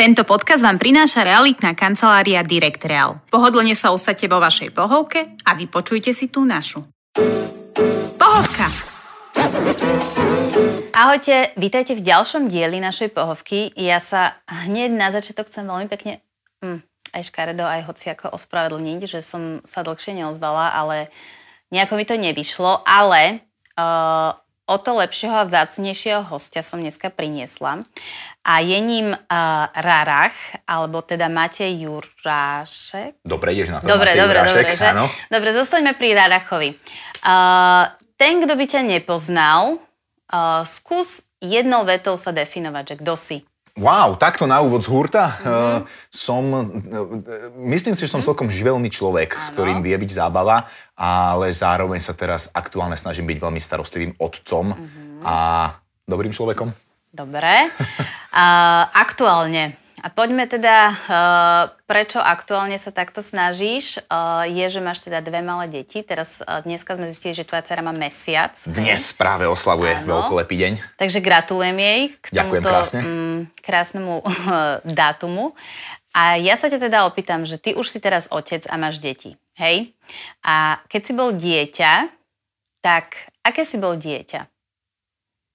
Tento podcast vám prináša realitná kancelária Direct Real. Pohodlne sa usadte vo vašej pohovke a vypočujte si tú našu. Pohovka! Ahojte, vítajte v ďalšom dieli našej pohovky. Ja sa hneď na začiatok chcem veľmi pekne hm, aj škaredo, aj hoci ako ospravedlniť, že som sa dlhšie neozvala, ale nejako mi to nevyšlo, ale uh, o to lepšieho a vzácnejšieho hostia som dneska priniesla. A je ním uh, Rarach, alebo teda Matej Jurášek. Dobre, ideš na to, dobre, Matej dobre, Jurášek, dobre, že? áno. Dobre, zostaňme pri Rarachovi. Uh, ten, kto by ťa nepoznal, uh, skús jednou vetou sa definovať, že kto si. Wow, takto na úvod z hurta. Mm-hmm. Som, eh, myslím si, že som mhm. celkom živelný človek, ano. s ktorým vie byť zábava, ale zároveň sa teraz aktuálne snažím byť veľmi starostlivým otcom mm-hmm. a dobrým človekom. Dobre. Uh, aktuálne a poďme teda, eh, prečo aktuálne sa takto snažíš, eh, je, že máš teda dve malé deti. Teraz eh, dneska sme zistili, že tvoja dcera má mesiac. Dnes práve oslavuje Áno. veľkolepý deň. Takže gratulujem jej k Ďakujem tomuto krásne. m, mm, krásnemu dátumu. A ja sa ťa teda opýtam, že ty už si teraz otec a máš deti, hej? A keď si bol dieťa, tak aké si bol dieťa?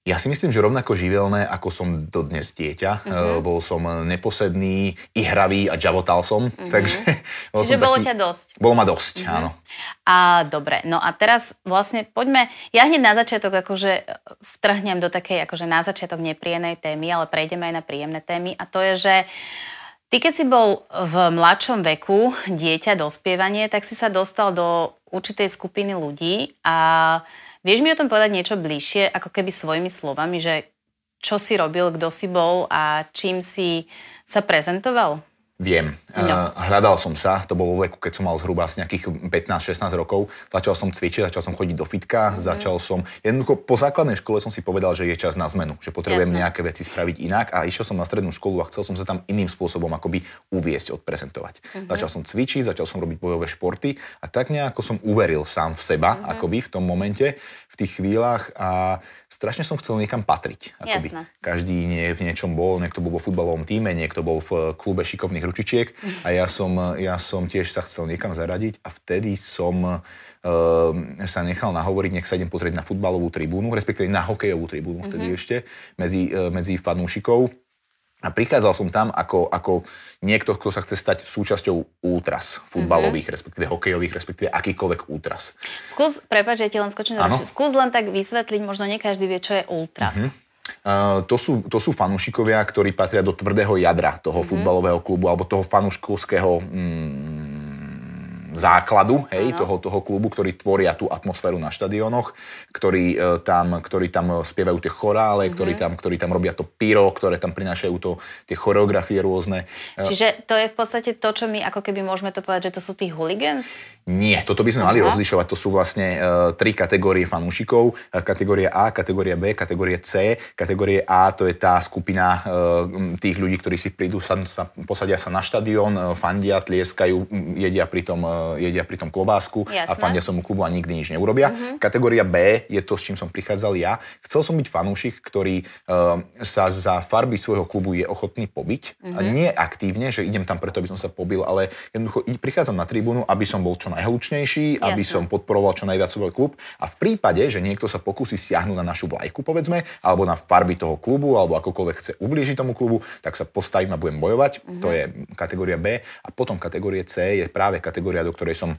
Ja si myslím, že rovnako živelné, ako som dodnes dieťa. Uh-huh. Bol som eh, neposedný, ihravý a džavotal som. Uh-huh. Takže, bol Čiže som bolo taký, ťa dosť. Bolo ma dosť, uh-huh. áno. A dobre, no a teraz vlastne poďme, ja hneď na začiatok akože eh, vtrhnem do takej akože na začiatok nepríjemnej témy, ale prejdeme aj na príjemné témy a to je, že ty keď si bol v mladšom veku dieťa dospievanie, tak si sa dostal do určitej skupiny ľudí a Vieš mi o tom povedať niečo bližšie, ako keby svojimi slovami, že čo si robil, kto si bol a čím si sa prezentoval? Viem. No. Eh, hľadal som sa, to bolo vo veku, keď som mal zhruba asi nejakých 15-16 rokov. Začal som cvičiť, začal som chodiť do fitka, mm. začal som... Jednoducho po základnej škole som si povedal, že je čas na zmenu, že potrebujem Jasne. nejaké veci spraviť inak a išiel som na strednú školu a chcel som sa tam iným spôsobom akoby uviesť, odprezentovať. Mm-hmm. Začal som cvičiť, začal som robiť bojové športy a tak nejako som uveril sám v seba, mm-hmm. akoby v tom momente, v tých chvíľach a strašne som chcel niekam patriť. Akoby Každý nie, v niečom bol, niekto bol vo futbalovom týme, niekto bol v eh, klube šikovných ručičiek a ja som, eh, ja som tiež sa chcel niekam zaradiť a vtedy som uh, sa nechal nahovoriť, nech sa idem pozrieť na futbalovú tribúnu, respektíve na hokejovú tribúnu vtedy mm-hmm. ešte, medzi, medzi fanúšikov a prichádzal som tam ako, ako niekto, kto sa chce stať súčasťou útras, futbalových, mm-hmm. respektíve hokejových, respektíve akýkoľvek útras. Skús, prepáč, ja ti len skočím, skús len tak vysvetliť, možno nie každý vie, čo je útras. Mm-hmm. Uh, to sú, to sú fanúšikovia, ktorí patria do tvrdého jadra toho mm-hmm. futbalového klubu alebo toho fanúškovského mm, základu hej, toho, toho klubu, ktorí tvoria tú atmosféru na štadionoch, ktorí e, tam, ktorí tam spievajú tie chorále, mm-hmm. ktorí, tam, ktorí tam robia to pyro, ktoré tam prinášajú to, tie choreografie rôzne. E, Čiže to je v podstate to, čo my ako keby môžeme to povedať, že to sú tí hooligans? Nie, toto by sme Aha. mali rozlišovať. To sú vlastne e, tri kategórie fanúšikov. E, kategória A, kategória B, kategória C. Kategórie A to je tá skupina e, tých ľudí, ktorí si prídu, sa, sa, posadia sa na štadión, e, fandia, tlieskajú, jedia tom, e, jedia tom klobásku Jasne. a fandia som klubu a nikdy nič neurobia. Mm-hmm. Kategória B je to, s čím som prichádzal ja. Chcel som byť fanúšik, ktorý e, sa za farby svojho klubu je ochotný pobiť. Mm-hmm. Nie aktívne, že idem tam preto, aby som sa pobil, ale jednoducho prichádzam na tribúnu, aby som bol čo najhlučnejší, Jasne. aby som podporoval čo najviac svoj klub. A v prípade, že niekto sa pokusí siahnuť na našu vlajku, povedzme, alebo na farby toho klubu, alebo akokoľvek chce ublížiť tomu klubu, tak sa postavím a budem bojovať. Mm-hmm. To je kategória B. A potom kategórie C je práve kategória, do ktorej som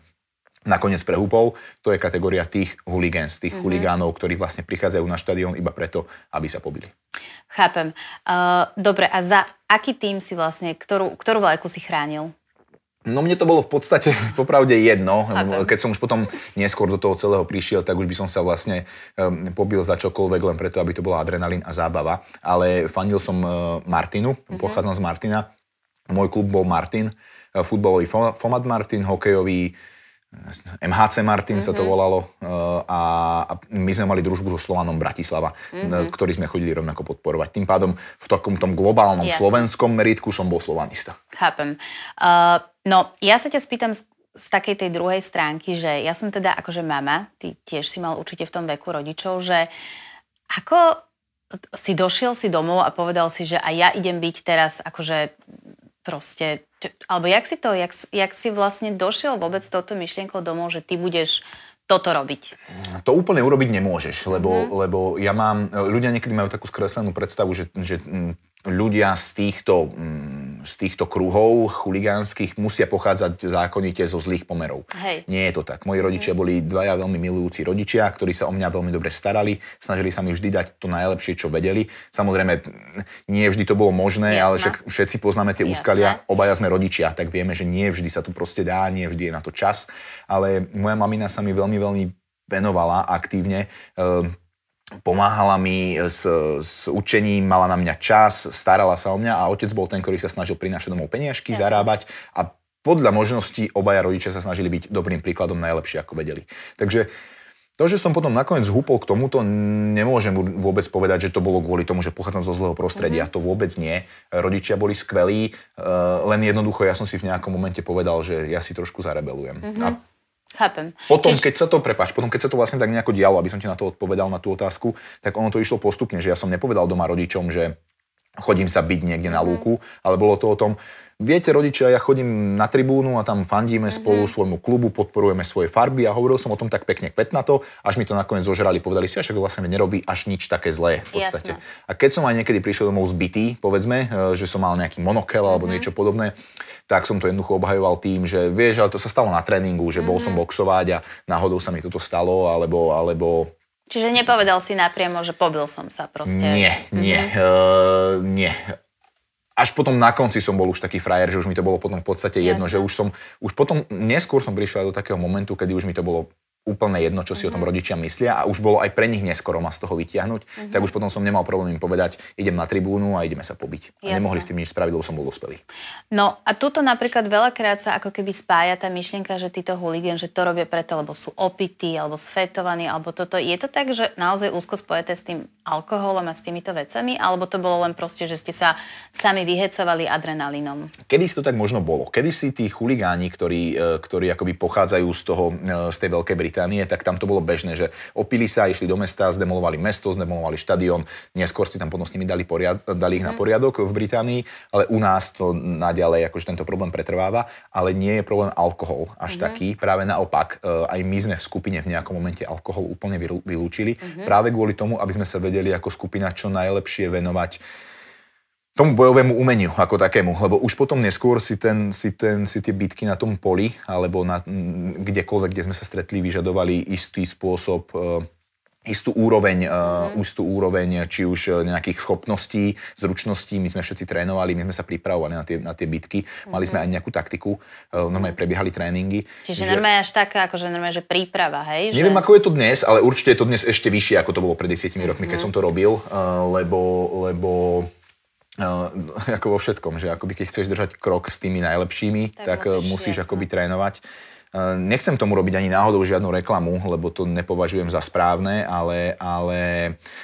nakoniec prehúpov, to je kategória tých huligáns, tých mm-hmm. huligánov, ktorí vlastne prichádzajú na štadión iba preto, aby sa pobili. Chápem. Uh, dobre, a za aký tým si vlastne, ktorú, ktorú vlajku si chránil? No mne to bolo v podstate popravde jedno. Keď som už potom neskôr do toho celého prišiel, tak už by som sa vlastne pobil za čokoľvek, len preto, aby to bola adrenalín a zábava. Ale fanil som eh, Martinu, uh pochádzam z Martina. Môj klub bol Martin, eh, futbalový Fomat Martin, hokejový eh, MHC Martin mm-hmm. sa to mhm. volalo a, my sme mali družbu so Slovanom Bratislava, mm-hmm. ktorý sme chodili rovnako podporovať. Tým pádom v takom tom globálnom slovenskom meritku som bol slovanista. Chápem. Uh... No, ja sa ťa spýtam z, z takej tej druhej stránky, že ja som teda akože mama, ty tiež si mal určite v tom veku rodičov, že ako si došiel si domov a povedal si, že aj ja idem byť teraz akože proste, alebo jak si to, jak, jak si vlastne došiel vôbec s touto myšlienkou domov, že ty budeš toto robiť? To úplne urobiť nemôžeš, lebo, mm. lebo ja mám, ľudia niekedy majú takú skreslenú predstavu, že, že mm, ľudia z týchto mm, z týchto kruhov chuligánskych musia pochádzať zákonite zo zlých pomerov. Hej. Nie je to tak. Moji rodičia boli dvaja veľmi milujúci rodičia, ktorí sa o mňa veľmi dobre starali, snažili sa mi vždy dať to najlepšie, čo vedeli. Samozrejme, nie vždy to bolo možné, Jasne. ale však všetci poznáme tie úskalia, obaja sme rodičia, tak vieme, že nie vždy sa to proste dá, nie vždy je na to čas, ale moja mamina sa mi veľmi, veľmi venovala aktívne. Ehm, pomáhala mi s, s učením, mala na mňa čas, starala sa o mňa a otec bol ten, ktorý sa snažil prinášať domov peniažky, Jasne. zarábať a podľa možností obaja rodičia sa snažili byť dobrým príkladom najlepšie, ako vedeli. Takže to, že som potom nakoniec húpol k tomuto, nemôžem vôbec povedať, že to bolo kvôli tomu, že pochádzam zo zlého prostredia. Mm-hmm. To vôbec nie. Rodičia boli skvelí, eh, len jednoducho ja som si v nejakom momente povedal, že ja si trošku zarebelujem. Mm-hmm. A Chápem. Potom, Čiž... keď sa to, prepáč, potom, keď sa to vlastne tak nejako dialo, aby som ti na to odpovedal, na tú otázku, tak ono to išlo postupne, že ja som nepovedal doma rodičom, že chodím sa byť niekde na mhm. lúku, ale bolo to o tom, Viete, rodičia, ja chodím na tribúnu a tam fandíme mm-hmm. spolu svojmu klubu, podporujeme svoje farby a hovoril som o tom tak pekne kvetnato, až mi to nakoniec zožrali, povedali si, že vlastne nerobí až nič také zlé v podstate. Jasne. A keď som aj niekedy prišiel domov zbytý, povedzme, e, že som mal nejaký monokel alebo mm-hmm. niečo podobné, tak som to jednoducho obhajoval tým, že vieš, ale to sa stalo na tréningu, že mm-hmm. bol som mhm. boxovať a náhodou sa mi toto stalo, alebo, alebo Čiže nepovedal si napriamo, že pobil som sa proste. Nie, nie, mm-hmm. uh, nie až potom na konci som bol už taký frajer, že už mi to bolo potom v podstate jedno, Jasne. že už som, už potom neskôr som prišiel do takého momentu, kedy už mi to bolo úplne jedno, čo si mm-hmm. o tom mhm. rodičia myslia a už bolo aj pre nich neskoro ma z toho vytiahnuť, mm-hmm. tak už potom som nemal problém im povedať, idem na tribúnu a ideme sa pobiť. A nemohli s tým nič spraviť, lebo som bol dospelý. No a tuto napríklad veľakrát sa ako keby spája tá myšlienka, že títo huligén, že to robia preto, lebo sú opití, alebo sfetovaní, alebo toto. Je to tak, že naozaj úzko spojete s tým alkoholom a s týmito vecami, alebo to bolo len proste, že ste sa sami vyhecovali adrenalinom? Kedy to tak možno bolo? Kedy si tí huligáni, ktorí, e, ktorí akoby pochádzajú z toho, e, z tej Veľkej Británie, Británie, tak tam to bolo bežné, že opili sa, išli do mesta, zdemolovali mesto, zdemolovali štadión, neskôr si tam potom s nimi dali, poriad, dali ich na mhm. poriadok v Británii, ale u nás to naďalej, akože tento problém pretrváva, ale nie je problém alkohol až mm taký, práve naopak, e, aj my sme v skupine v nejakom momente alkohol úplne vylúčili, mm práve kvôli tomu, aby sme sa vedeli ako skupina čo najlepšie venovať tomu bojovému umeniu ako takému, lebo už potom neskôr si, ten, si, ten, si tie bitky na tom poli alebo na, kdekoľvek, kde sme sa stretli, vyžadovali istý spôsob e, istú úroveň, mm. istú úroveň či už e, nejakých schopností, zručností. My sme všetci trénovali, my sme sa pripravovali na tie, na tie bitky. Mali sme mhm. aj nejakú taktiku, normálne mhm. prebiehali tréningy. Čiže že... normálne až taká, akože normálne, že príprava, hej? Že... Neviem, ako je to dnes, ale určite je to dnes ešte vyššie, ako to bolo pred 10 rokmi, keď mm. som to robil, lebo, lebo Uh, ako vo všetkom, že akoby keď chceš držať krok s tými najlepšími, tak, tak musíš, eh, musíš akoby trénovať. Uh, nechcem tomu robiť ani náhodou žiadnu reklamu, lebo to nepovažujem za správne, ale, ale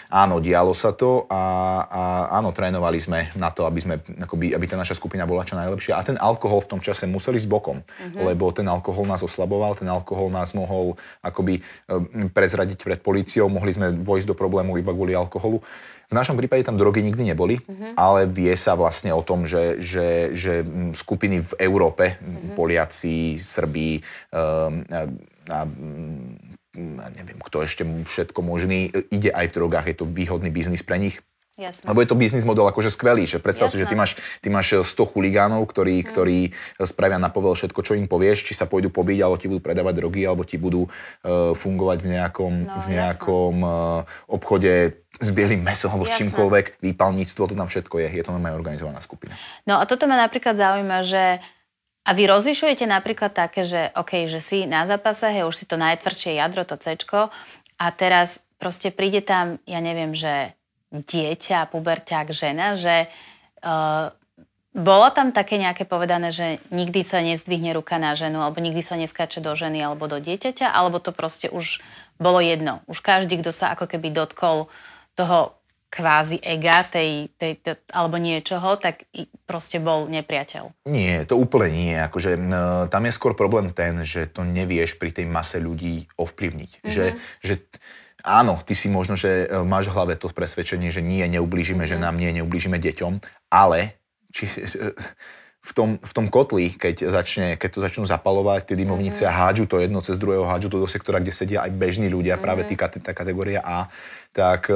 áno, dialo sa to a, a áno, trénovali sme na to, aby, sme, akoby, aby tá naša skupina bola čo najlepšia. A ten alkohol v tom čase museli s bokom, uh-huh. lebo ten alkohol nás oslaboval, ten alkohol nás mohol akoby eh, prezradiť pred políciou, mohli sme vojsť do problému iba kvôli alkoholu. V našom prípade tam drogy nikdy neboli, mm-hmm. ale vie sa vlastne o tom, že, že, že skupiny v Európe, mm-hmm. Poliaci, Srbí, um, a, a, neviem, kto ešte všetko možný, ide aj v drogách, je to výhodný biznis pre nich. Jasne. Lebo je to biznis model akože skvelý, že predstav si, že ty máš, ty máš 100 eh, chuligánov, ktorí, hmm. ktorí eh, spravia na povel všetko, čo im povieš, či sa pôjdu pobiť, alebo ti budú predávať drogy, alebo ti budú uh, fungovať v nejakom, no, v nejakom uh, obchode s bielým mesom alebo s čímkoľvek, výpalníctvo, to tam všetko je, je to normálne organizovaná skupina. No a toto ma napríklad zaujíma, že a vy rozlišujete napríklad také, že OK, že si na zápase, hej, už si to najtvrdšie jadro, to C, a teraz proste príde tam, ja neviem, že dieťa, puberťák, žena, že uh, bolo tam také nejaké povedané, že nikdy sa nezdvihne ruka na ženu, alebo nikdy sa neskáče do ženy alebo do dieťaťa, alebo to proste už bolo jedno. Už každý, kto sa ako keby dotkol toho kvázi ega tej, tej, tej, alebo niečoho, tak proste bol nepriateľ. Nie, to úplne nie. Akože, no, tam je skôr problém ten, že to nevieš pri tej mase ľudí ovplyvniť. Mm-hmm. Že, mhm. že áno, ty si možno, že e, máš v hlave to presvedčenie, že nie, neublížime mhm. ženám, nie, neublížime deťom, ale či, e, e, v, tom, v tom kotli, keď, začne, keď to začnú zapalovať, tie dymovnice mm-hmm. a mhm. hádžu to jedno cez druhého, hádžu to do sektora, kde sedia aj bežní ľudia, mm-hmm. práve mhm. tí, tá kategória A, tak,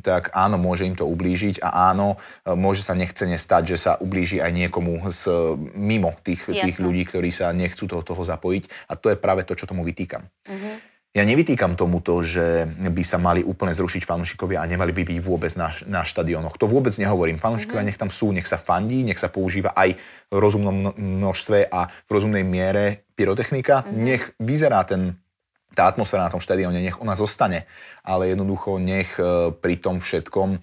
tak áno, môže im to ublížiť a áno, môže sa nechcene stať, že sa ublíži aj niekomu z, mimo tých, tých ľudí, ktorí sa nechcú toho, toho zapojiť a to je práve to, čo tomu vytýkam. Mm-hmm ja nevytýkam tomuto, že by sa mali úplne zrušiť fanúšikovia a nemali by byť vôbec na, na štadionoch. To vôbec nehovorím. Fanúšikovia mhm. nech tam sú, nech sa fandí, nech sa používa aj v rozumnom množstve a v rozumnej miere pyrotechnika. Mm-hmm. Nech vyzerá ten tá atmosféra na tom štadióne, nech ona zostane, ale jednoducho nech e, pri tom všetkom e,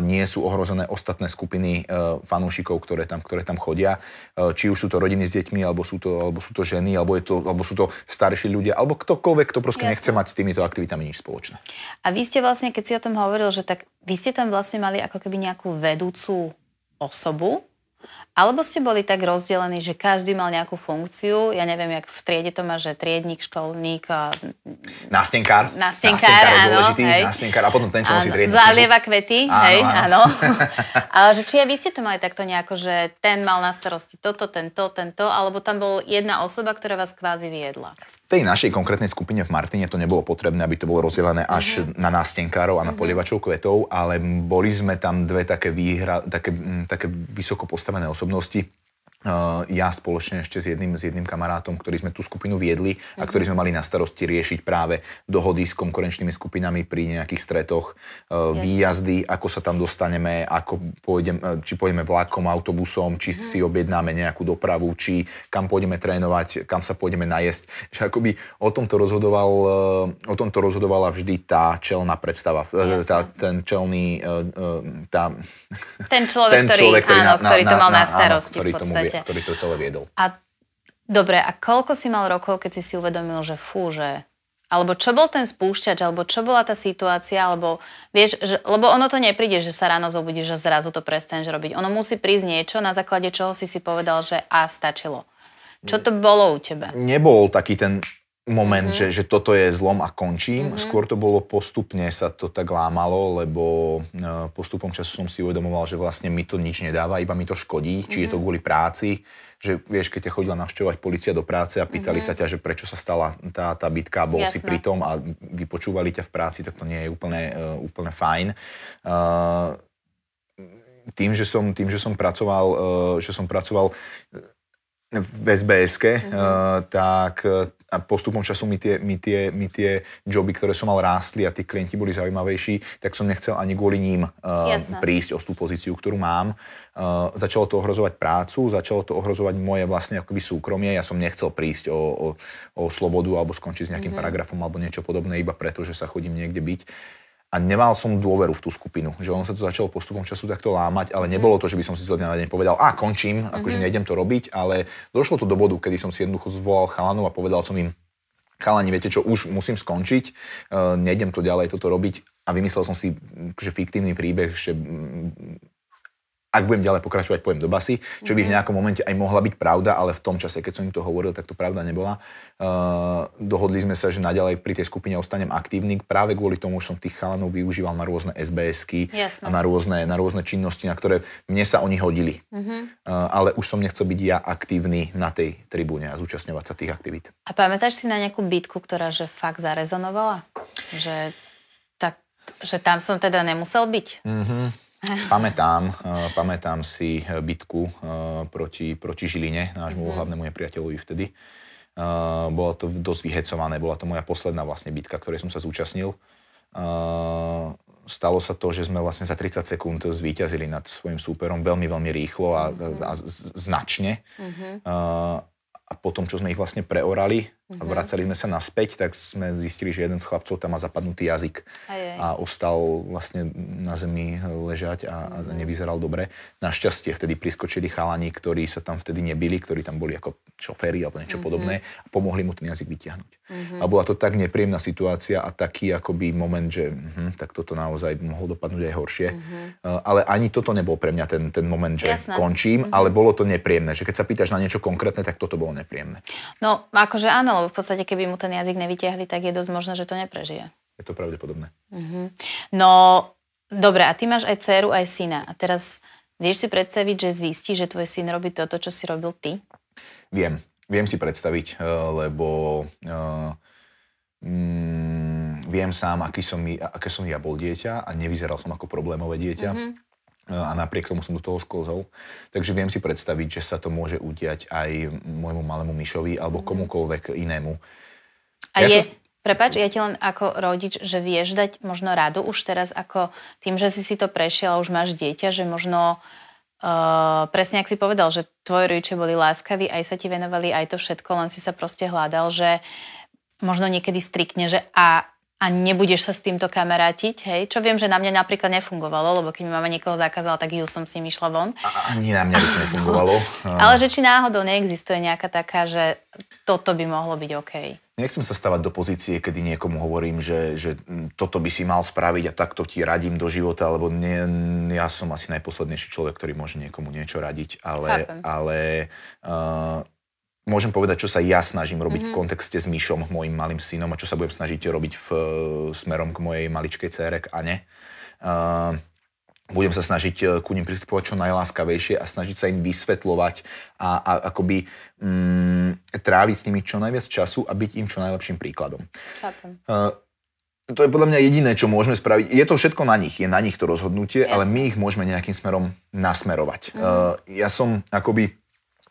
nie sú ohrozené ostatné skupiny e, fanúšikov, ktoré tam, ktoré tam chodia. Či už sú to rodiny s deťmi, alebo sú to, alebo sú to ženy, alebo, je to, alebo sú to starší ľudia, alebo ktokoľvek, kto proste Jasne. nechce mať s týmito aktivitami nič spoločné. A vy ste vlastne, keď si o tom hovoril, že tak vy ste tam vlastne mali ako keby nejakú vedúcu osobu, alebo ste boli tak rozdelení, že každý mal nejakú funkciu, ja neviem, jak v triede to má, že triednik, školník... A... Nástenkár. Nástenkár, áno. Dôležitý, Nástenkár a potom ten, čo musí triednik. Zalieva kvety, áno, hej, áno. Ale že či aj vy ste to mali takto nejako, že ten mal na starosti toto, tento, tento, alebo tam bol jedna osoba, ktorá vás kvázi viedla? tej našej konkrétnej skupine v Martine to nebolo potrebné, aby to bolo rozdelené až mm-hmm. na nástenkárov a na mhm. polievačov kvetov, ale boli sme tam dve také, výhra, také, také vysoko postavené vyhľadávané osobnosti ja spoločne ešte s jedným, s jedným kamarátom, ktorý sme tú skupinu viedli a ktorý mhm. sme mali na starosti riešiť práve dohody s konkurenčnými skupinami pri nejakých stretoch, výjazdy, ako sa tam dostaneme, ako pôjdem, či pôjdeme vlakom, autobusom, či mhm. si objednáme nejakú dopravu, či kam pôjdeme trénovať, kam sa pôjdeme najesť. Že akoby o tomto, rozhodoval, o tomto rozhodovala vždy tá čelná predstava, tá, ten čelný... Tá, ten človek, ten človek ktorý, ktorý, áno, na, na, ktorý to mal na, na starosti áno, ktorý v podstate. Tomu Určite. ktorý to celé viedol. A dobre, a koľko si mal rokov, keď si si uvedomil, že fú, že alebo čo bol ten spúšťač, alebo čo bola tá situácia, alebo vieš, že, lebo ono to nepríde, že sa ráno zobudíš a zrazu to prestaneš robiť. Ono musí prísť niečo, na základe čoho si si povedal, že a stačilo. Čo to bolo u teba? Nebol taký ten moment, mm-hmm. že, že toto je zlom a končím. Mm-hmm. Skôr to bolo postupne, sa to tak lámalo, lebo e, postupom času som si uvedomoval, že vlastne mi to nič nedáva, iba mi to škodí, či mm-hmm. je to mhm. kvôli práci, že vieš, keď ťa chodila navštevovať policia do práce a pýtali mm-hmm. sa ťa, že prečo sa stala tá, tá bitka, bol Jasne. si pri tom a vypočúvali ťa v práci, tak to nie je úplne, e, úplne fajn. Uh, tým, že som, tým, že som pracoval, uh, že som pracoval v SBSke, mm-hmm. uh, tak a postupom času mi tie, mi, tie, mi tie joby, ktoré som mal rástli a tí klienti boli zaujímavejší, tak som nechcel ani kvôli ním uh, prísť o tú pozíciu, ktorú mám. Uh, začalo to ohrozovať prácu, začalo to ohrozovať moje vlastne akoby súkromie. Ja som nechcel prísť o, o, o slobodu alebo skončiť s nejakým mm-hmm. paragrafom alebo niečo podobné iba preto, že sa chodím niekde byť a nemal som dôveru v tú skupinu, že on sa to začalo postupom času takto lámať, ale nebolo mhm. to, že by som si z dňa na deň povedal, a končím, akože mhm. nejdem to robiť, ale došlo to do bodu, kedy som si jednoducho zvolal chalanov a povedal som im, chalani, viete čo, už musím skončiť, eh, nejdem to ďalej toto robiť a vymyslel som si že fiktívny príbeh, že ak budem ďalej pokračovať, pojem do basy, čo by v mhm. nejakom momente aj mohla byť pravda, ale v tom čase, keď som im to hovoril, tak to pravda nebola. Uh, dohodli sme sa, že naďalej pri tej skupine ostanem aktívny, práve kvôli tomu, že som tých chalanov využíval na rôzne SBSky a na rôzne, na rôzne činnosti, na ktoré mne sa oni hodili. Uh-huh. Uh, ale už som nechcel byť ja aktívny na tej tribúne a zúčastňovať sa tých aktivít. A pamätáš si na nejakú bitku, ktorá že fakt zarezonovala? Že, tak, že tam som teda nemusel byť? Uh-huh. Pamätám, e, pamätám si e, bitku e, proti, proti Žiline, nášmu mm-hmm. hlavnému nepriateľovi vtedy. Bolo to dosť vyhecované, bola to moja posledná vlastne bitka, ktorej som sa zúčastnil. Stalo sa to, že sme vlastne za 30 sekúnd zvíťazili nad svojim súperom veľmi, veľmi rýchlo a, mm-hmm. a mhm. značne. Mm-hmm. A potom, čo sme ich vlastne preorali, Uh-huh. Mhm. Vracali sme sa naspäť, tak sme zistili, že jeden z chlapcov tam má zapadnutý jazyk aj. a ostal vlastne na zemi ležať a, uh-huh. a mhm. nevyzeral dobre. Našťastie vtedy priskočili chalani, ktorí sa tam vtedy nebili, ktorí tam boli ako šoféry alebo niečo uh-huh. podobné a pomohli mu ten jazyk vytiahnuť. Uh-huh. A bola to tak nepríjemná situácia a taký akoby moment, že uh-huh, tak toto naozaj mohlo dopadnúť aj horšie. Mm-hmm. Ale ani toto nebol pre mňa ten, ten moment, že Jasné. končím, uh-huh. ale bolo to nepríjemné. Že keď sa pýtaš na niečo konkrétne, tak toto bolo nepríjemné. No akože áno, lebo v podstate, keby mu ten jazyk nevytiahli, tak je dosť možné, že to neprežije. Je to pravdepodobné. Uh-huh. No, dobre, a ty máš aj dceru, aj syna. A teraz vieš si predstaviť, že zistí, že tvoj syn robí toto, čo si robil ty? Viem. Viem si predstaviť, eh, lebo uh, mm, viem sám, aký som, aké som ja bol dieťa a nevyzeral som ako problémové dieťa. Uh-huh a napriek tomu som do toho sklzol. Takže viem si predstaviť, že sa to môže udiať aj môjmu malému myšovi alebo mhm. komukoľvek inému. A ja je, sa... Prepač, ja ti len ako rodič, že vieš dať možno radu už teraz, ako tým, že si si to prešiel a už máš dieťa, že možno uh, presne ak si povedal, že tvoji rodičia boli láskaví, aj sa ti venovali, aj to všetko, len si sa proste hľadal, že možno niekedy strikne, že a a nebudeš sa s týmto kamarátiť, hej? Čo viem, že na mňa napríklad nefungovalo, lebo keď mi mama niekoho zakázala, tak ju som si išla von. A ani na mňa by to nefungovalo. No. Ale že či náhodou neexistuje nejaká taká, že toto by mohlo byť OK. Nechcem sa stavať do pozície, kedy niekomu hovorím, že, že toto by si mal spraviť a takto ti radím do života, lebo nie, ja som asi najposlednejší človek, ktorý môže niekomu niečo radiť, ale, Chápem. ale uh, môžem povedať, čo sa ja snažím robiť mm-hmm. v mhm. kontexte s Myšom, môjim malým synom a čo sa budem snažiť robiť v, e, smerom k mojej maličkej cére, k Ane. Uh, budem sa snažiť e, ku nim pristupovať čo najláskavejšie a snažiť sa im vysvetľovať a, a akoby mm, tráviť s nimi čo najviac času a byť im čo najlepším príkladom. Uh, to je podľa mňa jediné, čo môžeme spraviť. Je to všetko na nich, je na nich to rozhodnutie, yes. ale my ich môžeme nejakým smerom nasmerovať. Mm. Uh, ja som akoby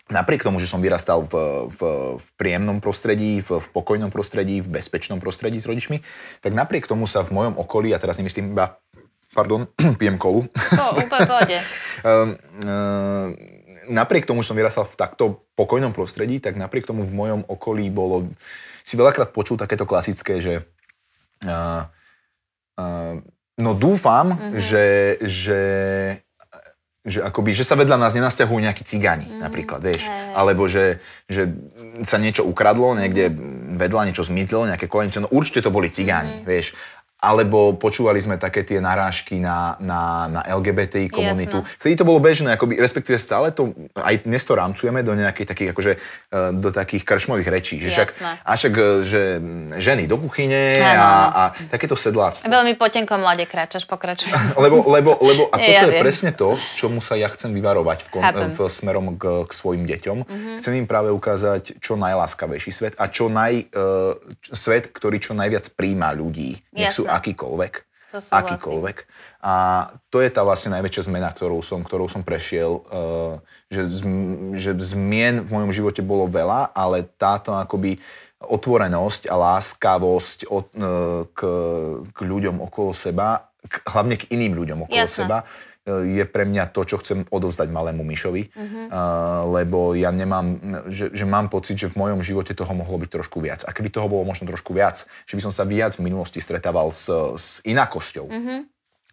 Napriek tomu, že som vyrastal v, v, v príjemnom prostredí, v, v pokojnom prostredí, v bezpečnom prostredí s rodičmi, tak napriek tomu sa v mojom okolí, a teraz nemyslím iba, pardon, pijem kolu. To, úplne ehm, ehm, napriek tomu, že som vyrastal v takto pokojnom prostredí, tak napriek tomu v mojom okolí bolo, si veľakrát počul takéto klasické, že uh, uh, no dúfam, mm-hmm. že, že že, akoby, že sa vedľa nás nenasťahujú nejakí cigáni mm. napríklad, vieš. Hey. Alebo že, že sa niečo ukradlo, niekde vedľa niečo zmytlo, nejaké kolenice, no určite to boli cigáni, mm. vieš alebo počúvali sme také tie narážky na, na, na LGBTI komunitu. Jasne. Vtedy to bolo bežné, akoby, respektíve stále to, aj dnes to rámcujeme do nejakých takých, akože, e, do takých krčmových rečí. Že však, a však, e, že mm, ženy do kuchyne a, a takéto sedláctvo. Veľmi potenko mladé kráčaš, pokračuj. lebo, lebo, lebo, a toto ja je viem. presne to, čomu sa ja chcem vyvarovať v, kon, v smerom k, k svojim deťom. Mm-hmm. Chcem im práve ukázať čo najláskavejší svet a čo naj, uh, svet, ktorý čo najviac príjma ľudí. Nech Jasne. sú sú akýkoľvek. To sú akýkoľvek. A to je tá vlastne najväčšia zmena, ktorou som, ktorou som prešiel. Uh, že, že zmien v mojom živote bolo veľa, ale táto akoby otvorenosť a láskavosť od, uh, k, k ľuďom okolo seba, k, hlavne k iným ľuďom okolo Jasne. seba, je pre mňa to, čo chcem odovzdať malému myšovi, mm-hmm. uh, lebo ja nemám, že, že mám pocit, že v mojom živote toho mohlo byť trošku viac. A keby toho bolo možno trošku viac, že by som sa viac v minulosti stretával s, s inakosťou, mm-hmm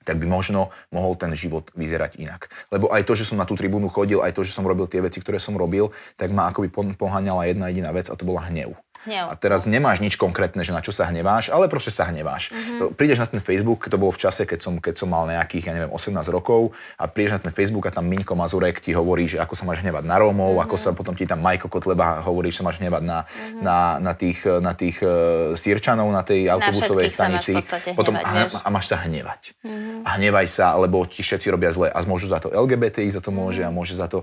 tak by možno mohol ten život vyzerať inak. Lebo aj to, že som na tú tribúnu chodil, aj to, že som robil tie veci, ktoré som robil, tak ma akoby poháňala jedna jediná vec a to bola hnev hnev. A teraz nemáš nič konkrétne, že na čo sa hneváš, ale proste sa hneváš. Mm-hmm. Prídeš na ten Facebook, to bolo v čase, keď som, keď som mal nejakých, ja neviem, 18 rokov a prídeš na ten Facebook a tam Miňko Mazurek ti hovorí, že ako sa máš hnevať na Rómov, mm-hmm. ako mhm. sa potom ti tam Majko Kotleba hovorí, že sa máš hnevať na, mm-hmm. na, na tých, na tých uh, e, sírčanov na tej autobusovej na stanici. potom hnevať, a, a máš sa hnevať. Mm-hmm. A hnevaj sa, lebo ti všetci robia zle a môžu za to LGBTI za to môže a môže za to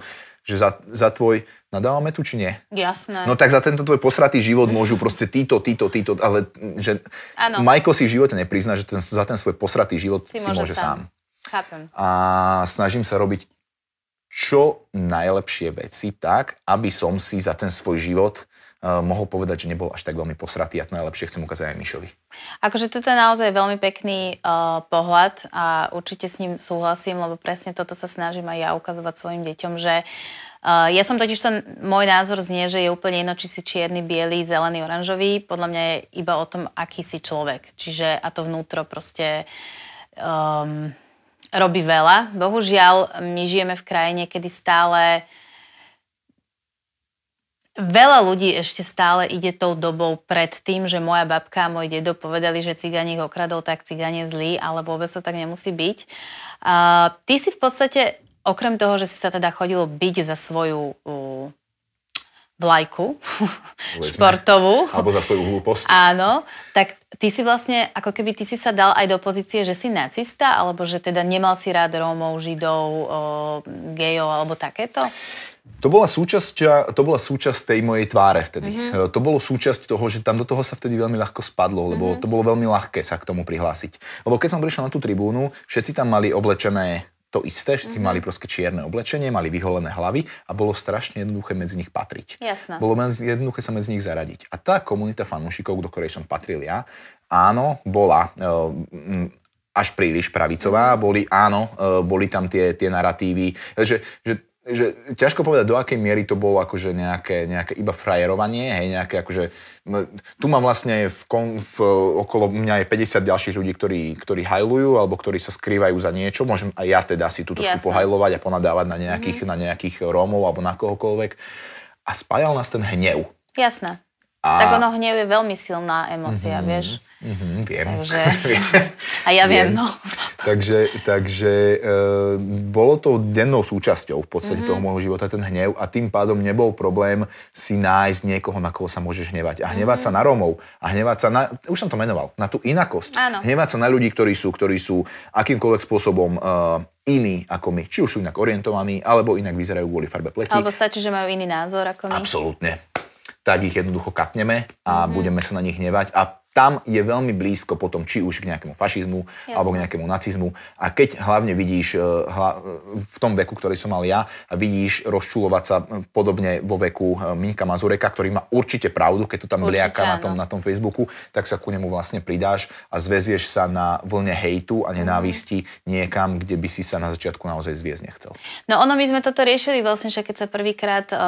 že za, za tvoj, nadávame tu či nie? Jasné. No tak za tento tvoj posratý život môžu proste títo, títo, títo, ale že ano. Majko si v živote neprizná, že ten, za ten svoj posratý život si, si môže, sám. sám. Chápem. A snažím sa robiť čo najlepšie veci tak, aby som si za ten svoj život Eh, mohol povedať, že nebol až tak veľmi posratý a najlepšie chcem ukázať aj Mišovi. Akože toto je naozaj veľmi pekný uh, pohľad a určite s ním súhlasím, lebo presne toto sa snažím aj ja ukazovať svojim deťom, že uh, ja som totiž ten, môj názor znie, že je úplne jedno, či si čierny, biely, zelený, oranžový. Podľa mňa je iba o tom, aký si človek. Čiže a to vnútro proste um, robí veľa. Bohužiaľ, my žijeme v krajine, kedy stále uh, Veľa ľudí ešte stále ide tou dobou pred tým, že moja babka a môj dedo povedali, že ciganík okradol, tak cigán je zlý, ale vôbec to tak nemusí byť. Uh, ty si v podstate, okrem toho, že si sa teda chodilo byť za svoju uh, vlajku športovú. Alebo za svoju hlúposť. Áno, tak ty si vlastne, ako keby ty si sa dal aj do pozície, že si nacista, alebo že teda nemal si rád Rómov, Židov, gejov, alebo takéto? To bola, súčasť, to bola súčasť tej mojej tváre vtedy. Mm-hmm. To bolo súčasť toho, že tam do toho sa vtedy veľmi ľahko spadlo, lebo mm-hmm. to bolo veľmi ľahké sa k tomu prihlásiť. Lebo keď som prišiel na tú tribúnu, všetci tam mali oblečené to isté, všetci mm-hmm. mali proste čierne oblečenie, mali vyholené hlavy a bolo strašne jednoduché medzi nich patriť. Jasné. Bolo jednoduché sa medzi nich zaradiť. A tá komunita fanúšikov, do ktorej som patril ja, áno, bola e, až príliš pravicová, mhm. boli áno, e, boli tam tie, tie naratívy, že, že že ťažko povedať, do akej miery to bolo akože nejaké, nejaké iba frajerovanie, hej, nejaké akože, tu mám vlastne v, v, okolo mňa je 50 ďalších ľudí, ktorí, ktorí hajlujú, alebo ktorí sa skrývajú za niečo, môžem aj ja teda si túto Jasne. pohajlovať a ponadávať na nejakých, mm-hmm. na nejakých Rómov alebo na kohokoľvek. A spájal nás ten hnev. Jasné. A... Tak ono hnev je veľmi silná emócia, mm-hmm. vieš. Mm-hmm, viem. Takže... a ja viem, viem, no. takže, takže e, bolo to dennou súčasťou v podstate mm-hmm. toho mhm. môjho života, ten hnev a tým pádom nebol problém si nájsť niekoho, na koho sa môžeš hnevať. A hnevať mm-hmm. sa mhm. na Rómov, a hnevať sa na, už som to menoval, na tú inakosť. Áno. Hnevať sa na ľudí, ktorí sú, ktorí sú akýmkoľvek spôsobom e, iní ako my. Či už sú inak orientovaní, alebo inak vyzerajú kvôli farbe pleti. Alebo stačí, že majú iný názor ako my. Absolútne. Tak ich jednoducho katneme a mm-hmm. budeme sa na nich hnevať. A tam je veľmi blízko potom či už k nejakému fašizmu Jasne. alebo k nejakému nacizmu. A keď hlavne vidíš eh, hla, v tom veku, ktorý som mal ja, vidíš rozčulovať sa eh, podobne vo veku eh, Minka Mazureka, ktorý má určite pravdu, keď to tam určite, bliaka na tom, na tom Facebooku, tak sa ku nemu vlastne pridáš a zväzieš sa na vlne hejtu a mhm. nenávisti mm. niekam, kde by si sa na začiatku naozaj zviezť nechcel. No ono, my sme toto riešili vlastne, že keď sa prvýkrát uh,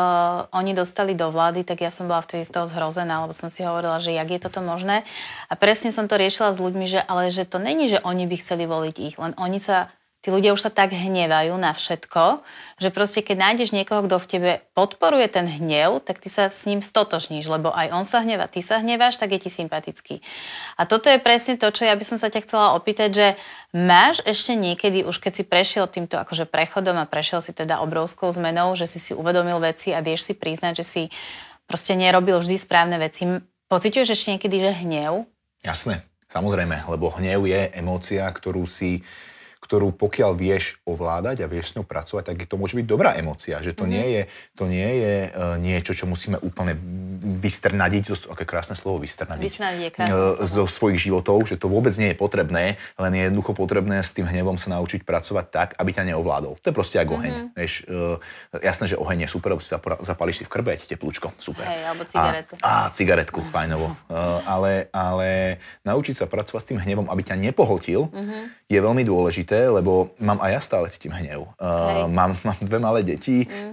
oni dostali do vlády, tak ja som bola vtedy z toho zhrozená, lebo som si hovorila, že jak je toto možné. A presne som to riešila s ľuďmi, že ale že to není, že oni by chceli voliť ich, len oni sa tí ľudia už sa tak hnevajú na všetko, že proste keď nájdeš niekoho, kto v tebe podporuje ten hnev, tak ty sa s ním stotožníš, lebo aj on sa hneva, ty sa hneváš, tak je ti sympatický. A toto je presne to, čo ja by som sa ťa chcela opýtať, že máš ešte niekedy, už keď si prešiel týmto akože prechodom a prešiel si teda obrovskou zmenou, že si si uvedomil veci a vieš si priznať, že si proste nerobil vždy správne veci. Pociťuješ ešte niekedy, že hnev? Jasné, samozrejme, lebo hnev je emócia, ktorú si ktorú pokiaľ vieš ovládať a vieš s ňou pracovať, tak to môže byť dobrá emocia. Že to mm-hmm. nie je, to nie je e, niečo, čo musíme úplne vystrnadiť, aké krásne slovo vystrnadiť, je krásne uh, zo svojich životov, že to vôbec nie je potrebné, len je jednoducho potrebné s tým hnevom sa naučiť pracovať tak, aby ťa neovládol. To je proste ako mhm. oheň. Mm-hmm. Vieš, uh, jasné, že oheň je super, si zapališ si v krbe, teplúčko, super. Hej, alebo cigaretu. A, a cigaretku, mm-hmm. fajnovo. Uh, ale, ale naučiť sa pracovať s tým hnevom, aby ťa nepohltil, mm-hmm. je veľmi dôležité lebo mám aj ja stále cítim hnev. Uh, mám, mám dve malé deti, mm.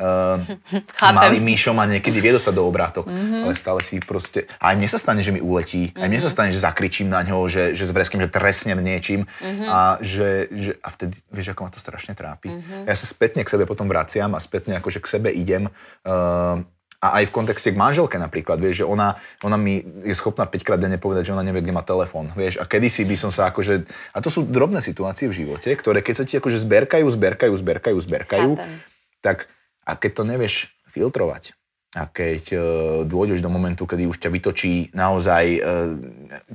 uh, malý Míšo ma niekedy vie dostať do obrátok, mm-hmm. ale stále si proste... A aj mne sa stane, že mi uletí, mm-hmm. aj mne sa mhm. stane, že zakričím na ňo, že, že zvresknem, že tresnem niečím mm-hmm. a, že, že, a vtedy, vieš, ako ma to strašne trápi. Mm-hmm. Ja sa spätne k sebe potom vraciam a spätne akože k sebe idem. Uh, a aj v kontexte k manželke napríklad, vieš, že ona, ona mi je schopná 5 krát denne povedať, že ona nevie, kde má telefón, vieš. A kedysi by som sa akože... A to sú drobné situácie v živote, ktoré keď sa ti akože zberkajú, zberkajú, zberkajú, zberkajú, Chápem. tak a keď to nevieš filtrovať, a keď e, dôjdeš do momentu, kedy už ťa vytočí naozaj e,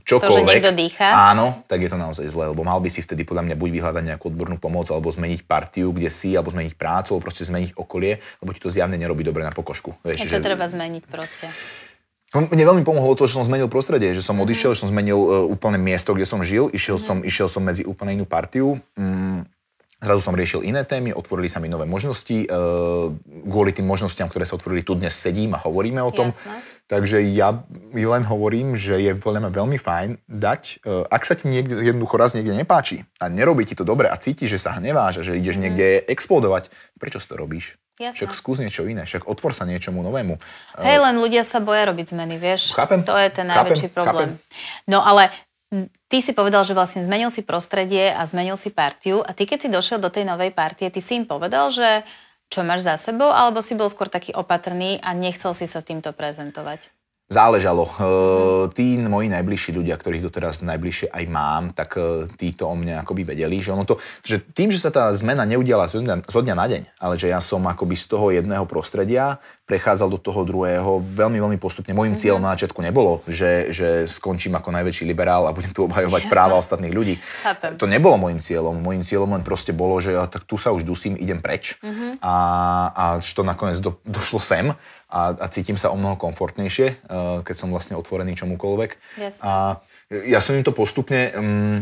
čokoľvek... To, že niekto dýcha. Áno, tak je to naozaj zlé, lebo mal by si vtedy podľa mňa buď vyhľadať nejakú odbornú pomoc, alebo zmeniť partiu, kde si, alebo zmeniť prácu, alebo proste zmeniť okolie, lebo ti to zjavne nerobí dobre na pokožku. Vieš, to že... treba zmeniť proste. No, mne veľmi pomohlo to, že som zmenil prostredie, že som mhm. odišiel, mm že som zmenil uh, úplne miesto, kde som žil, išiel, mm som, išiel som medzi úplne inú partiu. Mm, Zrazu som riešil iné témy, otvorili sa mi nové možnosti. E, kvôli tým možnostiam, ktoré sa otvorili, tu dnes sedím a hovoríme o tom. Jasne. Takže ja len hovorím, že je veľmi, veľmi fajn dať, e, ak sa ti niekde, jednoducho raz niekde nepáči a nerobí ti to dobre a cíti, že sa hneváš a že ideš mm. niekde explodovať, prečo si to robíš? Jasne. Však skús niečo iné, však otvor sa niečomu novému. Hej, len ľudia sa boja robiť zmeny, vieš? Chápem. To je ten najväčší chápem, problém. Chápem. No ale Hm. ty si povedal, že vlastne zmenil si prostredie a zmenil si partiu a ty keď si došiel do tej novej partie, ty si im povedal, že čo máš za sebou, alebo si bol skôr taký opatrný a nechcel si sa týmto prezentovať? Záležalo. Eh, tí moji najbližší ľudia, ktorých doteraz najbližšie aj mám, tak eh, tí to o mne akoby vedeli, že ono to, že tým, že sa tá zmena neudiala zo dňa, dňa na deň, ale že ja som akoby z toho jedného prostredia prechádzal do toho druhého veľmi, veľmi postupne. Mojím mm-hmm. cieľom na začiatku nebolo, že, že skončím ako najväčší liberál a budem tu obhajovať yes. práva ostatných ľudí. Chápem. To nebolo mojím cieľom. Mojím cieľom len proste bolo, že ja, tak tu sa už dusím, idem preč. Mm-hmm. A, a čo nakoniec do, došlo sem a, a cítim sa o mnoho komfortnejšie, eh, keď som vlastne otvorený čomukoľvek. Yes. A ja som im to postupne... Um,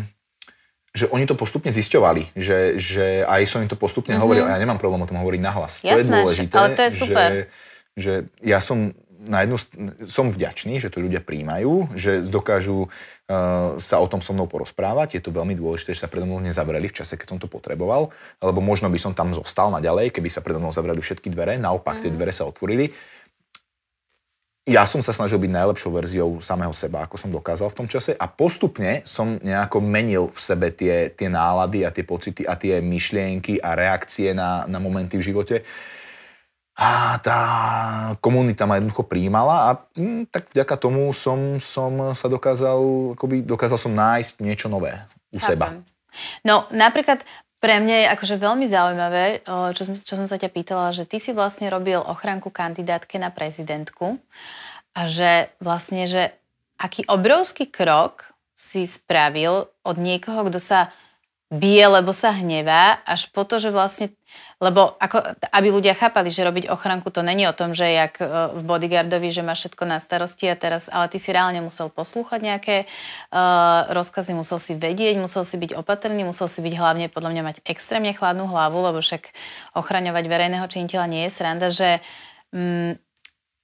že oni to postupne zisťovali, že, že aj som im to postupne mm-hmm. hovoril, a ja nemám problém o tom hovoriť nahlas. Jasné, to je dôležité, ale to je super. Že, že ja som na jednu som vďačný, že to ľudia príjmajú, že dokážu uh, sa o tom so mnou porozprávať. Je to veľmi dôležité, že sa predo mnou nezavreli v čase, keď som to potreboval, lebo možno by som tam zostal naďalej, keby sa predo mnou zavreli všetky dvere, naopak mm. tie mhm. dvere sa otvorili ja som sa snažil byť najlepšou verziou samého seba, ako som dokázal v tom čase a postupne som nejako menil v sebe tie, tie nálady a tie pocity a tie myšlienky a reakcie na, na momenty v živote a tá komunita ma jednoducho príjmala a hm, tak vďaka tomu som, som sa dokázal, akoby dokázal som nájsť niečo nové u Chápem. seba. No napríklad pre mňa je akože veľmi zaujímavé, čo som, čo som sa ťa pýtala, že ty si vlastne robil ochranku kandidátke na prezidentku a že vlastne, že aký obrovský krok si spravil od niekoho, kto sa bije, lebo sa hnevá, až po to, že vlastne, lebo ako, aby ľudia chápali, že robiť ochranku to není o tom, že jak e, v bodyguardovi, že má všetko na starosti a teraz, ale ty si reálne musel poslúchať nejaké uh, rozkazy, musel si vedieť, musel si byť opatrný, musel si byť hlavne podľa mňa mať extrémne chladnú hlavu, lebo však ochraňovať verejného činiteľa nie je sranda, že um,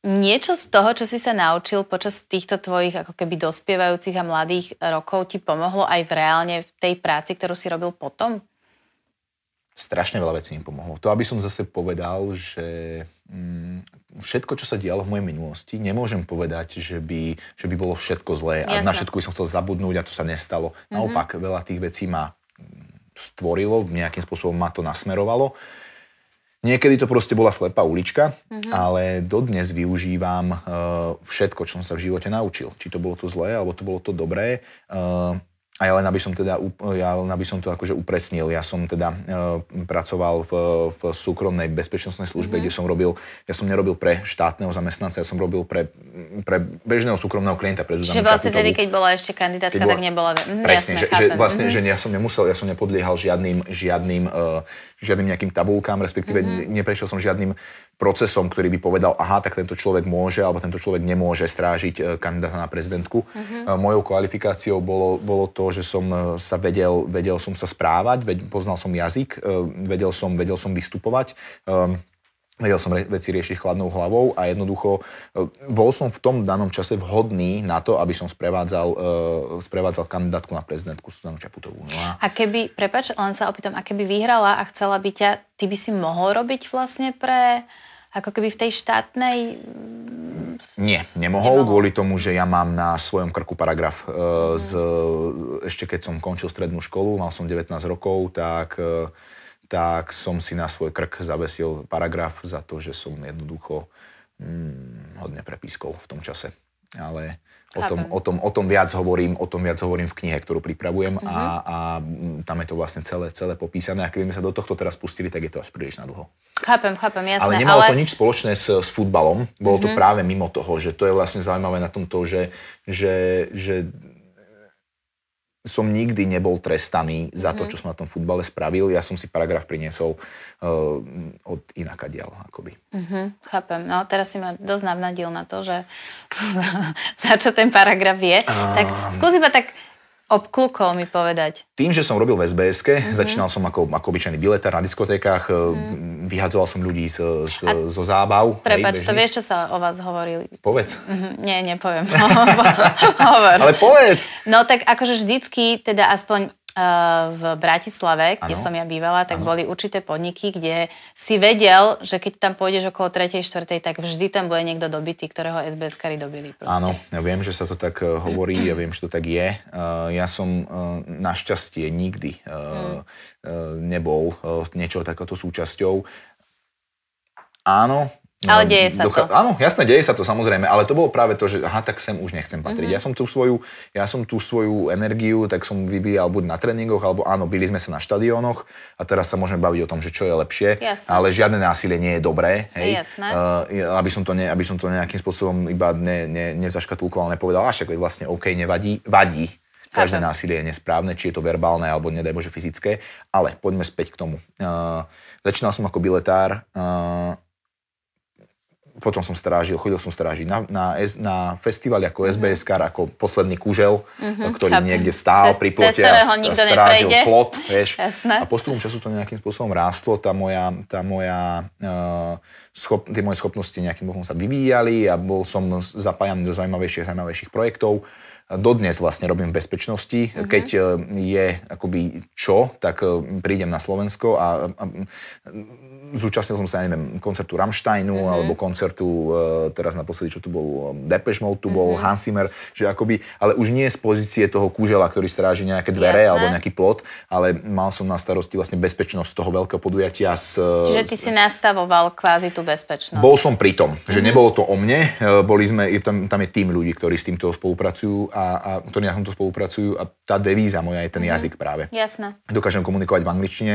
Niečo z toho, čo si sa naučil počas týchto tvojich ako keby dospievajúcich a mladých rokov ti pomohlo aj v reálne v tej práci, ktorú si robil potom? Strašne veľa vecí mi pomohlo. To, aby som zase povedal, že mm, všetko, čo sa dialo v mojej minulosti, nemôžem povedať, že by, že by bolo všetko zlé Jasne. na všetko by som chcel zabudnúť a to sa nestalo. Mm-hmm. Naopak, veľa tých vecí ma stvorilo, nejakým spôsobom ma to nasmerovalo. Niekedy to proste bola slepá ulička, mm-hmm. ale dodnes využívam uh, všetko, čo som sa v živote naučil. Či to bolo to zlé, alebo to bolo to dobré. Uh, a ja len aby som, teda, ja len aby som to akože upresnil, ja som teda e, pracoval v, v súkromnej bezpečnostnej službe, mm-hmm. kde som robil, ja som nerobil pre štátneho zamestnanca, ja som robil pre, pre bežného súkromného klienta. Pre že Čiže vlastne vtedy, keď bola ešte kandidátka, bola, tak nebola... Mm, presne, jasné, že, že vlastne, mm-hmm. že mhm. ja som nemusel, ja som nepodliehal žiadnym, žiadnym, uh, žiadnym nejakým tabulkám, respektíve mm-hmm. neprešiel som žiadnym procesom, ktorý by povedal, aha, tak tento človek môže alebo tento človek nemôže strážiť e, kandidáta na prezidentku. Mm-hmm. Mojou kvalifikáciou bolo, bolo to, že som e, sa vedel, vedel som sa správať, poznal som jazyk, vedel som, vedel som vystupovať. Ehm, vedel som veci riešiť chladnou hlavou a jednoducho bol som v tom danom čase vhodný na to, aby som sprevádzal, sprevádzal kandidátku na prezidentku Suzanu Čaputovú. No a... a keby, prepač, len sa opýtam, a keby vyhrala a chcela byť, ťa, ty by si mohol robiť vlastne pre ako keby v tej štátnej... Mm, Nie, nemohol, nemohol, kvôli tomu, že ja mám na svojom krku paragraf. Mm. z, ešte keď som končil strednú školu, mal som 19 rokov, tak, e, tak som si na svoj krk zavesil paragraf za to, že som jednoducho hm, hodne prepískol v tom čase. Ale O tom, o, tom, o tom viac hovorím, o tom viac hovorím v knihe, ktorú pripravujem mm-hmm. a, mhm. a tam je to vlastne celé, celé popísané. A keby sme sa do tohto teraz pustili, tak je to až príliš na dlho. Chápem, chápem, jasné. Ale nemalo ale... to nič spoločné s, s futbalom, bolo mm-hmm. to mhm. práve mimo toho, že to je vlastne zaujímavé na tom to, že, že, že som nikdy nebol trestaný za to, mhm. čo som na tom futbale spravil. Ja som si paragraf priniesol uh, od inaka dial, akoby. Uh-huh, chápem. No, teraz si ma dosť navnadil na to, že za, čo ten paragraf je. Um... Tak skúsi ma tak obklukol mi povedať? Tým, že som robil v sbs mm-hmm. začínal som ako, ako obyčajný biletár na diskotékach, mm vyhadzoval som ľudí z, z, A... zo zábav. Prepač, to vieš, čo sa o vás hovorili? Povedz. Mm-hmm. Nie, nepoviem. Hovor. Ale povedz! No tak akože vždycky, teda aspoň Eh, v Bratislave, kde ano. som ja bývala, tak ano. boli určité podniky, kde si vedel, že keď tam pôjdeš okolo 3. 4. tak vždy tam bude niekto dobitý, ktorého SBS-kari dobili. Áno, ja viem, že sa to tak eh, hovorí, ja viem, že to tak je. Eh, ja som našťastie nikdy mm. nebol niečo takéto súčasťou. Áno, No, ale deje sa to. Áno, jasné, deje sa to samozrejme, ale to bolo práve to, že aha, tak sem už nechcem patriť. Mm-hmm. Ja, som tú svoju, ja som tú svoju energiu, tak som vybíjal buď na tréningoch, alebo áno, byli sme sa na štadiónoch a teraz sa môžeme baviť o tom, že čo je lepšie, ale žiadne násilie nie je dobré, hej? Jasné. Uh, aby, som to ne, aby som to nejakým spôsobom iba ne, ne, nezaškatulkoval, nepovedal, ako je vlastne OK, nevadí, vadí. Každé násilie je nesprávne, či je to verbálne alebo nedaj Bože fyzické, ale poďme späť k tomu. Uh, začínal som ako biletár, uh, potom som strážil, chodil som strážiť na, na, na festival ako mm-hmm. SBS kar, ako posledný kužel, mm-hmm, no, ktorý chápem. niekde stál pri plote a, strážil neprejde. plot, vieš. A postupom času to nejakým spôsobom rástlo, tá moja, tá moja, uh, schop, tie moje schopnosti nejakým spôsobom sa vyvíjali a bol som zapájaný do zaujímavejších, zaujímavejších projektov. Dodnes vlastne robím v bezpečnosti. Mm-hmm. Keď e, je akoby čo, tak e, prídem na Slovensko a, a zúčastnil som sa, neviem, koncertu Rammsteinu mm-hmm. alebo koncertu, e, teraz naposledy, čo tu bol e, Depeche Mode, tu mm-hmm. bol mhm. Hans Zimmer, že akoby, ale už nie z pozície toho kúžela, ktorý stráži nejaké dvere Jasné. alebo nejaký plot, ale mal som na starosti vlastne bezpečnosť toho veľkého podujatia. S, e, Čiže ty s, si nastavoval kvázi tú bezpečnosť. Bol som pri tom, že mm-hmm. nebolo to o mne, e, boli sme, je tam, tam je tým ľudí, ktorí s týmto spolupracujú a, a ktorí na tomto spolupracujú a tá devíza moja je ten mm-hmm. jazyk práve. Jasné. Dokážem komunikovať v angličtine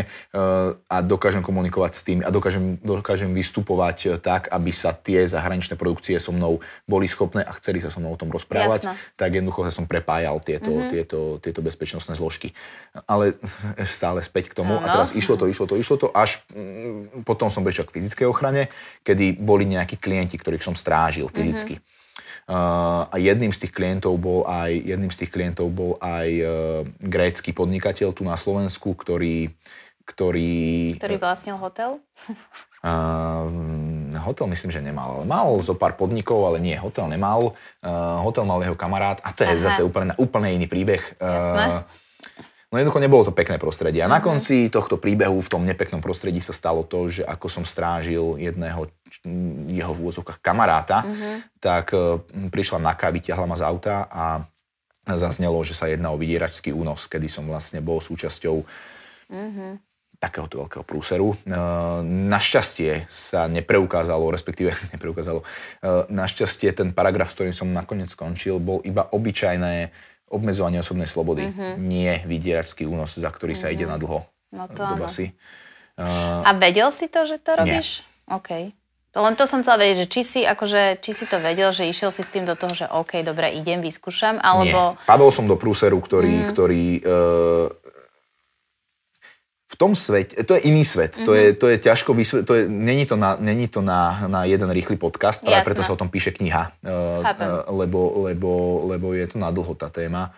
a dokážem komunikovať s tým a dokážem, dokážem vystupovať e, tak, aby sa tie zahraničné produkcie so mnou boli schopné a chceli sa so mnou o tom rozprávať, Jasne. tak jednoducho sa som prepájal tieto, mm-hmm. tieto, tieto bezpečnostné zložky. Ale stále späť k tomu. Ano. A teraz išlo to, išlo to, išlo to, až mm, potom som prišiel k fyzickej ochrane, kedy boli nejakí klienti, ktorých som strážil mhm. fyzicky. Mm-hmm. Uh, a jedným z tých klientov bol aj, jedným z tých klientov bol aj uh, grécky podnikateľ tu na Slovensku, ktorý ktorý... Ktorý eh, vlastnil hotel? Uh, hotel myslím, že nemal. Mal zo pár podnikov, ale nie, hotel nemal. Uh, hotel mal jeho kamarát a to je Aha. zase úplne, úplne iný príbeh. Uh, No jednoducho nebolo to pekné prostredie. A na mhm. konci tohto príbehu v tom nepeknom prostredí sa stalo to, že ako som strážil jedného jeho v úvodzovkách kamaráta, uh-huh. tak uh, prišla kávy, ťahla ma z auta a zaznelo, že sa jedná o vydieračský únos, kedy som vlastne bol súčasťou uh-huh takéhoto veľkého prúseru. E, našťastie sa nepreukázalo, respektíve nepreukázalo, e, našťastie ten paragraf, s ktorým som nakoniec skončil, bol iba obyčajné obmedzovanie osobnej slobody, mm-hmm. nie vydieračský únos, za ktorý mm-hmm. sa mhm. ide na dlho. No to do basy. E, A vedel si to, že to robíš? Nie. OK. To len to som chcela vedieť, že či si, akože, či si to vedel, že išiel si s tým do toho, že OK, dobre, idem, vyskúšam, alebo... Nie. Padol som do prúseru, ktorý, mm. ktorý uh, tom svete, to je iný svet, mm-hmm. to, je, mhm. to je ťažko vysvetliť, to je, není to, na, není to na, na jeden rýchly podcast, práve Jasne. preto sa o tom píše kniha, uh, lebo, lebo, lebo je to na dlho tá téma.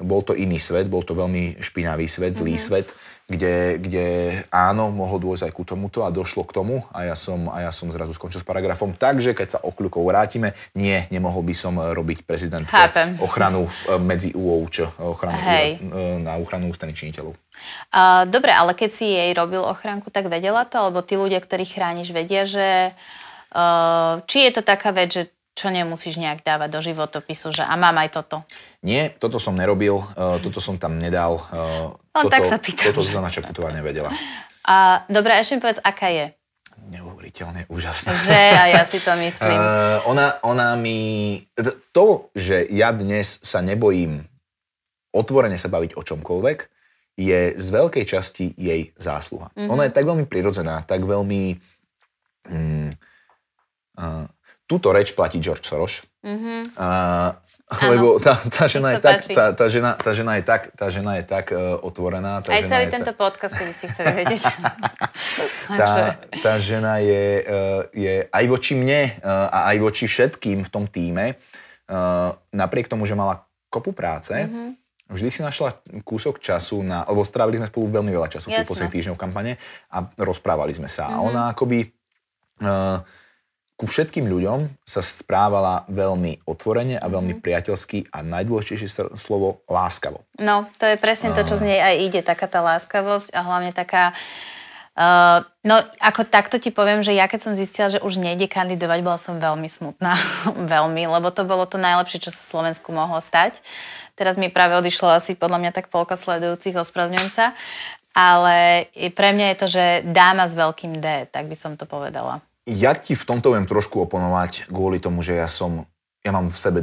Bol to iný svet, bol to veľmi špinavý svet, zlý mm-hmm. svet, kde, kde áno, mohlo dôjsť aj ku tomuto a došlo k tomu a ja som, a ja som zrazu skončil s paragrafom. Takže keď sa okľukou vrátime, nie, nemohol by som eh, robiť prezidentke Chápem. ochranu eh, medzi UOUČ, eh, ochranu, na ochranu ústavných činiteľov. Uh, dobre, ale keď si jej robil ochranku tak vedela to? Alebo tí ľudia, ktorých chrániš, vedia, že... Uh, či je to taká vec, že čo nemusíš nejak dávať do životopisu, že a mám aj toto. Nie, toto som nerobil, uh, toto som tam nedal. Uh, on toto, tak sa pýta. Toto Zuzana Čaputová nevedela. A, dobre, ešte mi povedz, aká je? Neuveriteľne úžasná. Že, a ja si to myslím. Uh, ona, ona mi... To, že ja dnes sa nebojím otvorene sa baviť o čomkoľvek, je z veľkej časti jej zásluha. Mm-hmm. Ona je tak veľmi prirodzená, tak veľmi... Mm, uh, túto reč platí George Soros. Mm-hmm. Uh, lebo tá, tá, žena je tak, tá, tá, žena, tá žena je tak, tá žena je tak uh, otvorená. Tá Aj celý tento tak... podcast, keby ste chceli vedieť. tá, tá žena je, uh, je aj voči mne uh, a aj voči všetkým v tom týme, uh, napriek tomu, že mala kopu práce, mm-hmm vždy si našla kúsok času na, lebo strávili sme spolu veľmi veľa času v tých posledných týždňoch v kampane a rozprávali sme sa. Mm-hmm. A mhm. ona akoby uh, ku všetkým ľuďom sa správala veľmi otvorene a veľmi mhm. priateľsky a najdôležitejšie slovo láskavo. No, to je presne to, čo z nej aj ide, taká tá láskavosť a hlavne taká... Uh, no, ako takto ti poviem, že ja keď som zistila, že už nejde kandidovať, bola som veľmi smutná. veľmi, lebo to bolo to najlepšie, čo sa Slovensku mohlo stať. Teraz mi práve odišlo asi podľa mňa tak polka sledujúcich, ospravedlňujem sa. Ale pre mňa je to, že dáma s veľkým D, tak by som to povedala ja ti v tomto viem trošku oponovať kvôli tomu, že ja som ja mám v sebe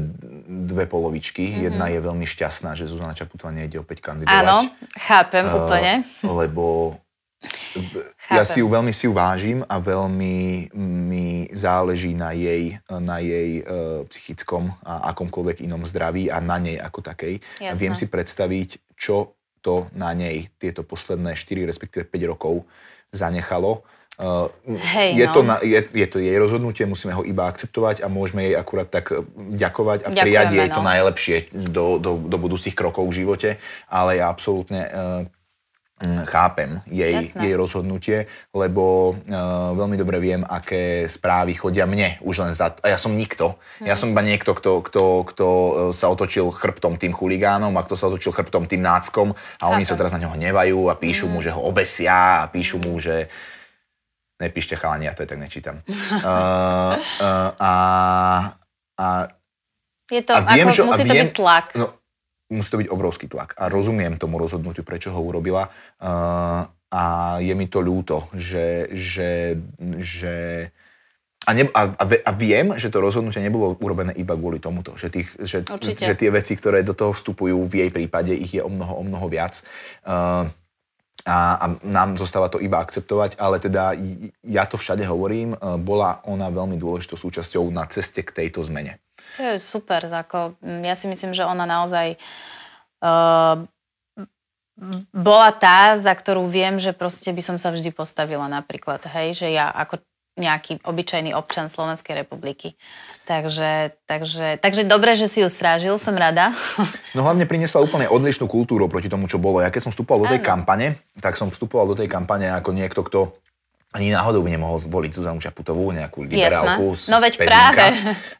dve polovičky. Mm-hmm. Jedna je veľmi šťastná, že Zuzana Čaputová nejde opäť kandidovať. Áno, chápem uh, úplne. Lebo chápem. ja si ju veľmi si ju vážim a veľmi mi záleží na jej, na jej uh, psychickom a akomkoľvek inom zdraví a na nej ako takej. Jasne. Viem si predstaviť, čo to na nej tieto posledné 4, respektíve 5 rokov zanechalo Uh, Hej, je, no. to na, je, je to jej rozhodnutie, musíme ho iba akceptovať a môžeme jej akurát tak eh, ďakovať a Ďakujeme, prijať jej no. to najlepšie do, do, do budúcich krokov v živote, ale ja absolútne uh, chápem jej, jej rozhodnutie, lebo uh, veľmi dobre viem, aké správy chodia mne už len za... A ja som nikto. Hmm. Ja mhm. som iba niekto, kto, kto, kto sa otočil chrbtom tým chuligánom a kto sa otočil chrbtom tým náckom a chápem. oni sa teraz na ňo hnevajú a píšu hmm. mu, že ho obesia a píšu mu, že nepíšte chalani, ja to aj tak nečítam. uh, uh, a, a, je to, a viem, ako, že, musí a viem, to byť tlak. No, musí to byť obrovský tlak a rozumiem tomu rozhodnutiu, prečo ho urobila uh, a je mi to ľúto, že, že, že a, ne, a, a, a viem, že to rozhodnutie nebolo urobené iba kvôli tomuto. Že, tých, že, že tie veci, ktoré do toho vstupujú, v jej prípade ich je o mnoho, o mnoho viac. Uh, a, a nám zostáva to iba akceptovať, ale teda ja to všade hovorím, e, bola ona veľmi dôležitou súčasťou na ceste k tejto zmene. To je super, ako mm, ja si myslím, že ona naozaj uh, bola tá, za ktorú viem, že proste by som sa vždy postavila napríklad, hej, že ja ako nejaký obyčajný občan Slovenskej republiky. Takže, takže, takže dobre, že si ju strážil, som rada. No hlavne priniesla úplne odlišnú kultúru proti tomu, čo bolo. Ja keď som vstupoval do tej ano. kampane, tak som vstupoval do tej kampane ako niekto, kto ani náhodou by nemohol zvoliť Zuzanu Čaputovú, nejakú liberálku z No veď Pezinka. práve.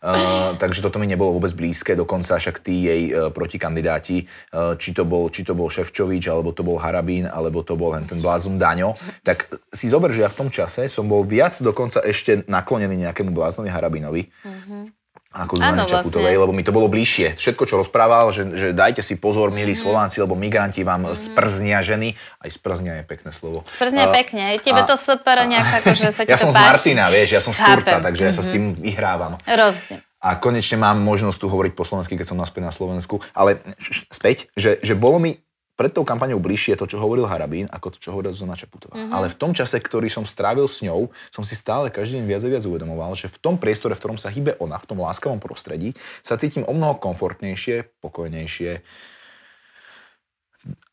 Uh, takže toto mi nebolo vôbec blízke, dokonca však tí jej uh, protikandidáti, uh, či, to bol, či to bol Ševčovič, alebo to bol Harabín, alebo to bol len ten blázum Daňo, tak si zober, že ja v tom čase som bol viac dokonca ešte naklonený nejakému bláznovi Harabinovi, mm-hmm ako Zuzane ano, Čaputovej, lebo mi to bolo bližšie. Všetko, čo rozprával, že, že dajte si pozor, milí mm-hmm. Slováci, lebo migranti vám mm-hmm. sprznia ženy. Aj sprznia je pekné slovo. Sprznia uh, pekne. Tebe a, to super nejak, akože sa ti Ja to som páči. z Martina, vieš, ja som z Turca, takže mm-hmm. ja sa s mhm. tým vyhrávam. Rozumiem. A konečne mám možnosť tu hovoriť po slovensky, keď som naspäť na Slovensku. Ale späť, že, že bolo mi pred tou kampaňou bližšie to, čo hovoril Harabín, ako to, čo hovorila Zuzana Čaputová. Mm-hmm. Ale v tom čase, ktorý som strávil s ňou, som si stále každý deň viac a viac uvedomoval, že v tom priestore, v ktorom sa hýbe ona, v tom láskavom prostredí, sa cítim o mnoho komfortnejšie, pokojnejšie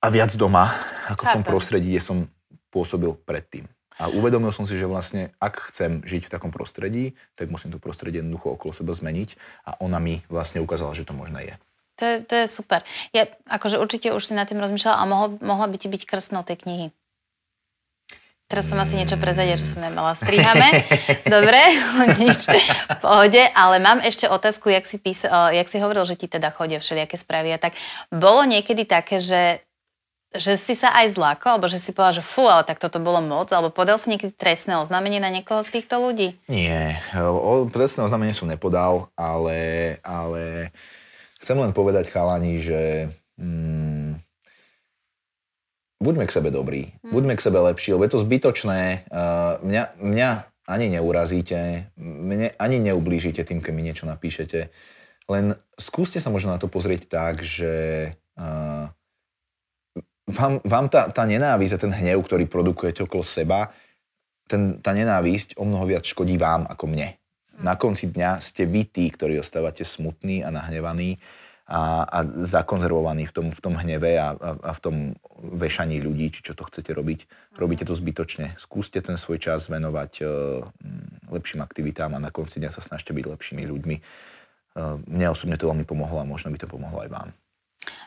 a viac doma, ako v tom prostredí, kde som pôsobil predtým. A uvedomil som si, že vlastne ak chcem žiť v takom prostredí, tak musím to prostredie jednoducho okolo seba zmeniť a ona mi vlastne ukázala, že to možné je. To je, to je super. Ja, akože určite už si nad tým rozmýšľala a mohol, mohla by ti byť krstnou tej knihy. Teraz som asi niečo prezadie, čo som nemala. Strihame. Dobre, nič. V pohode. Ale mám ešte otázku, jak si, písal, eh, jak si hovoril, že ti teda chodia všelijaké správy a tak. Bolo niekedy také, že, že si sa aj zlákol, alebo že si povedal, že fú, ale tak toto bolo moc, alebo podal si niekedy trestné oznámenie na niekoho z týchto ľudí? Nie, o, trestné oznámenie som nepodal, ale, ale Chcem len povedať chalani, že mm, buďme k sebe dobrí, mm. buďme k sebe lepší, lebo je to zbytočné. Uh, mňa, mňa ani neurazíte, mne ani neublížite tým, keď mi niečo napíšete. Len skúste sa možno na to pozrieť tak, že uh, vám, vám tá, tá nenávisť a ten hnev, ktorý produkujete okolo seba, ten, tá nenávisť o mnoho viac škodí vám ako mne. Na konci dňa ste vy tí, ktorí ostávate smutní a nahnevaní a, a zakonzervovaní v tom, v tom hneve a, a, a v tom vešaní ľudí, či čo to chcete robiť. Mhm. Robíte to zbytočne. Skúste ten svoj čas venovať e, lepším aktivitám a na konci dňa sa snažte byť lepšími ľuďmi. E, mne osobne to veľmi pomohlo a možno by to pomohlo aj vám.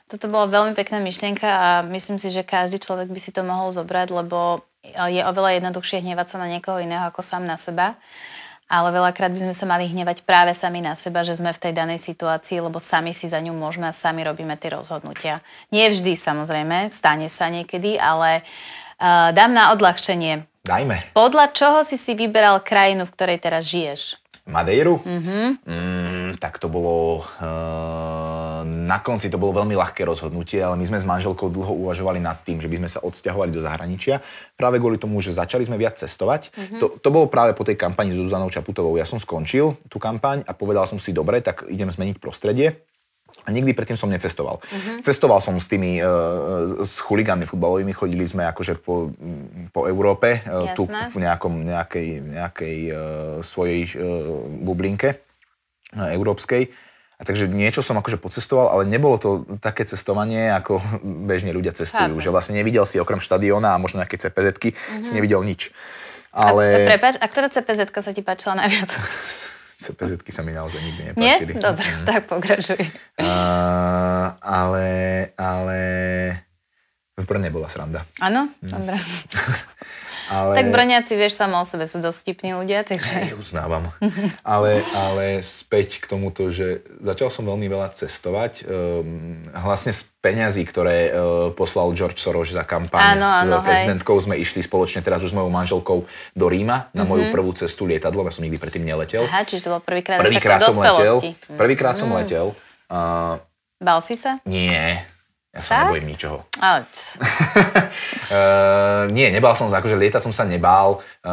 Toto bola veľmi pekná myšlienka a myslím si, že každý človek by si to mohol zobrať, lebo je oveľa jednoduchšie hnevať sa na niekoho iného ako sám na seba ale veľakrát by sme sa mali hnevať práve sami na seba, že sme v tej danej situácii, lebo sami si za ňu môžeme a sami robíme tie rozhodnutia. Nie vždy samozrejme, stane sa niekedy, ale uh, dám na odľahčenie. Dajme. Podľa čoho si si vyberal krajinu, v ktorej teraz žiješ? Madeiru, mm-hmm. mm, tak to bolo, Uh, na konci to bolo veľmi ľahké rozhodnutie, ale my sme s manželkou dlho uvažovali nad tým, že by sme sa odsťahovali do zahraničia, práve kvôli tomu, že začali sme viac cestovať. Mm-hmm. To, to bolo práve po tej kampani s Zuzanou Čaputovou. Ja som skončil tú kampaň a povedal som si, dobre, tak idem zmeniť prostredie. A nikdy predtým som necestoval. Uh-huh. Cestoval som s tými, uh, s chuligánmi futbalovými, chodili sme akože po, po Európe, uh, tu v nejakom, nejakej, nejakej uh, svojej uh, bublinke uh, európskej. A takže niečo som akože pocestoval, ale nebolo to také cestovanie, ako bežne ľudia cestujú. Chápem. Že vlastne nevidel si okrem štadiona a možno nejaké cpz uh-huh. si mhm. nevidel nič. Ale... A, prepáč, a ktorá cpz sa ti páčila najviac? cpz sa mi naozaj nikdy nepáčili. Nie? Dobre, mm. tak pokračuj. Uh, ale, ale v Brne bola sranda. Áno? Mm. Dobre. Ale... Tak brňaci, vieš, sama o sebe sú dosť vtipní ľudia, takže... Ja uznávam. ale, ale späť k tomuto, že začal som veľmi veľa cestovať. Um, z peňazí, ktoré uh, poslal George Soros za kampaň áno, s áno, prezidentkou, hej. sme išli spoločne teraz už s mojou manželkou do Ríma na mm-hmm. moju mhm. prvú cestu lietadlom. Ja som nikdy predtým neletel. Aha, čiže to bol prvýkrát prvýkrát som letel. Prvýkrát mm. letel. Uh, Bal si sa? Nie. Ja sa nebojím ničoho uh, nie, nebal som sa, akože lietať som sa nebál. Uh,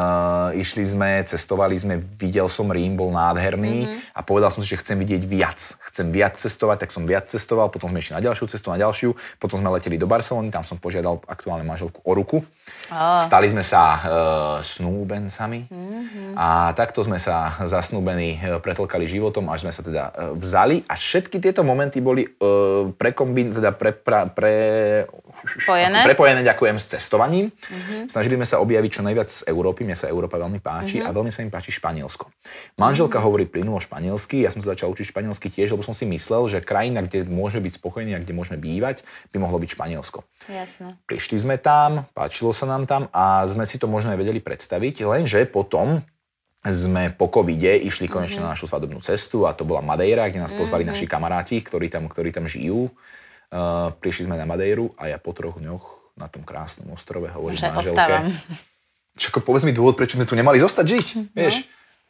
eh, išli sme, cestovali sme, videl som Rím, bol nádherný mm-hmm. a povedal som si, že chcem vidieť viac. Chcem viac cestovať, tak som viac cestoval, potom sme išli na ďalšiu cestu, na ďalšiu, potom sme leteli do Barcelony, tam som požiadal aktuálne manželku o ruku. Oh. Stali sme sa uh, snúbencami mm-hmm. a takto sme sa zasnúbení pretlkali životom, až sme sa teda uh, vzali a všetky tieto momenty boli uh, prekombin, teda pre, pra, pre prepojené. prepojené, ďakujem, s cestovaním. Mm-hmm. Snažili sme sa objaviť čo najviac z Európy, mne sa Európa veľmi páči mm-hmm. a mhm. veľmi sa mi páči Španielsko. Manželka mm-hmm. hovorí plynulo španielsky, ja som sa začal učiť španielsky tiež, lebo som si myslel, že krajina, kde môžeme byť spokojní a kde môžeme bývať, by mohlo byť Španielsko. Jasne. Prišli sme tam, páčilo sa nám tam a sme si to možno aj vedeli predstaviť, lenže potom sme po covide išli konečne mm-hmm. na našu svadobnú cestu a to bola Madeira, kde nás mm-hmm. pozvali mhm. naši kamaráti, ktorí tam, ktorí tam žijú Uh, prišli sme na Madejru a ja po troch dňoch na tom krásnom ostrove hovorím že manželke. Ostávam. Čo, povedz mi dôvod, prečo sme tu nemali zostať žiť, no. vieš?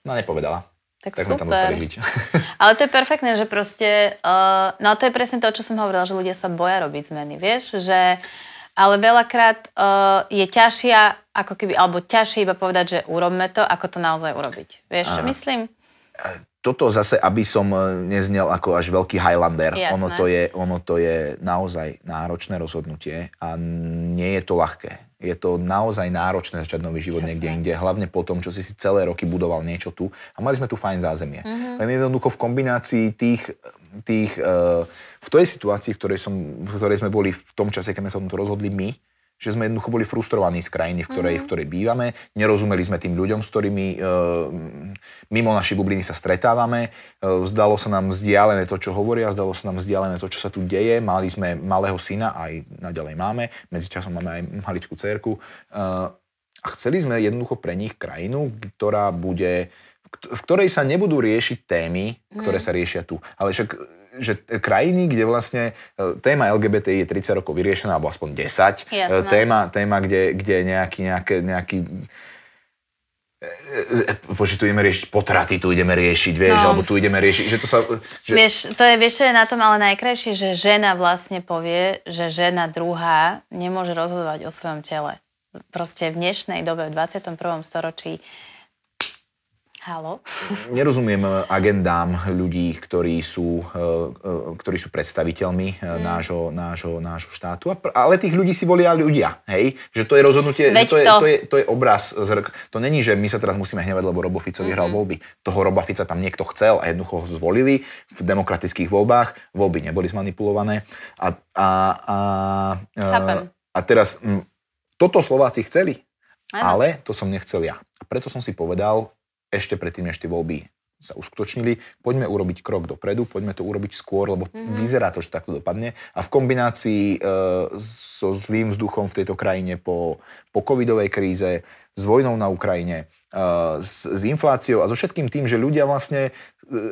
No nepovedala. Tak, tak super. sme tam zostali žiť. Ale to je perfektné, že proste, uh, no to je presne to, čo som hovorila, že ľudia sa boja robiť zmeny, vieš, že ale veľakrát uh, je ťažšia, ako keby, alebo ťažšie iba povedať, že urobme to, ako to naozaj urobiť. Vieš, čo myslím? toto zase, aby som e, neznel ako až veľký Highlander. Ono to, je, ono to je naozaj náročné rozhodnutie a nie je to ľahké. Je to naozaj náročné začať nový život Jasne. niekde inde, hlavne po tom, čo si si celé roky budoval niečo tu a mali sme tu fajn zázemie. Mm-hmm. Len jednoducho v kombinácii tých, tých uh, v tej situácii, v ktorej, som, v ktorej sme boli v tom čase, keď sme sa o tom rozhodli my, že sme jednoducho boli frustrovaní z krajiny, v ktorej, mm v mhm. ktorej bývame, nerozumeli sme tým ľuďom, s ktorými e, mimo našej bubliny sa stretávame, e, zdalo sa nám vzdialené to, čo hovoria, zdalo sa nám vzdialené to, čo sa tu deje, mali sme malého syna, aj naďalej máme, medzičasom máme aj maličku cerku. E, a chceli sme jednoducho pre nich krajinu, ktorá bude, v ktorej sa nebudú riešiť témy, ktoré mm. sa riešia tu. Ale však že krajiny, kde vlastne e, téma LGBT je 30 rokov vyriešená, alebo aspoň 10, e, Jasné. téma, téma kde, kde nejaký, nejaké, nejaký e, Bože, tu ideme riešiť potraty, tu ideme riešiť, vieš, no. alebo tu ideme riešiť, že to sa... Že... Vieš, to je, vieš, čo je na tom ale najkrajšie, že žena vlastne povie, že žena druhá nemôže rozhodovať o svojom tele. Proste v dnešnej dobe, v 21. storočí, Halo. Mm, nerozumiem e, agendám ľudí, ktorí sú, e, e, ktorí sú predstaviteľmi mm. nášho, nášho, nášho štátu. Ale tých ľudí si volia ľudia, hej? Že to je rozhodnutie, že to, je, to. To, je, to je obraz. Zrk. To není, že my sa teraz musíme hnevať, lebo Robo Fico vyhral mm-hmm. voľby. Toho Roba Fica tam niekto chcel a jednoducho ho zvolili v demokratických voľbách. Voľby neboli zmanipulované. A, a, a, a teraz, m, mm, toto Slováci chceli, ano. ale to som nechcel ja. A preto som si povedal, ešte predtým, než tie voľby sa uskutočnili. Poďme urobiť krok dopredu, poďme to urobiť skôr, lebo mm-hmm. vyzerá to, že takto dopadne. A v kombinácii e, so zlým vzduchom v tejto krajine po, po covidovej kríze, s vojnou na Ukrajine, e, s, s infláciou a so všetkým tým, že ľudia vlastne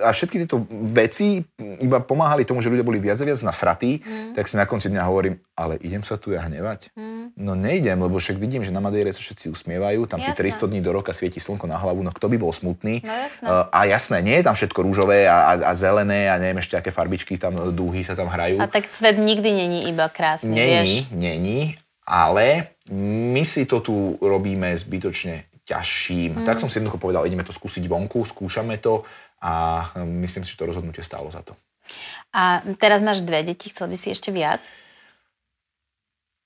a všetky tieto veci iba pomáhali tomu, že ľudia boli viac a viac nasratí, mm. tak si na konci dňa hovorím, ale idem sa tu ja hnevať. Mm. No nejdem, lebo však vidím, že na Madejre sa všetci usmievajú, tam tie 300 dní do roka svieti slnko na hlavu, no kto by bol smutný. No, jasné. A jasné, nie je tam všetko rúžové a, a, a zelené a neviem ešte aké farbičky tam, dúhy sa tam hrajú. A tak svet nikdy není iba krásny, Není, vieš? není, ale my si to tu robíme zbytočne ťažším. Mm. Tak som si jednoducho povedal, ideme to skúsiť vonku, skúšame to, a hm, myslím si, že to rozhodnutie stálo za to. A teraz máš dve deti, chcel by si ešte viac?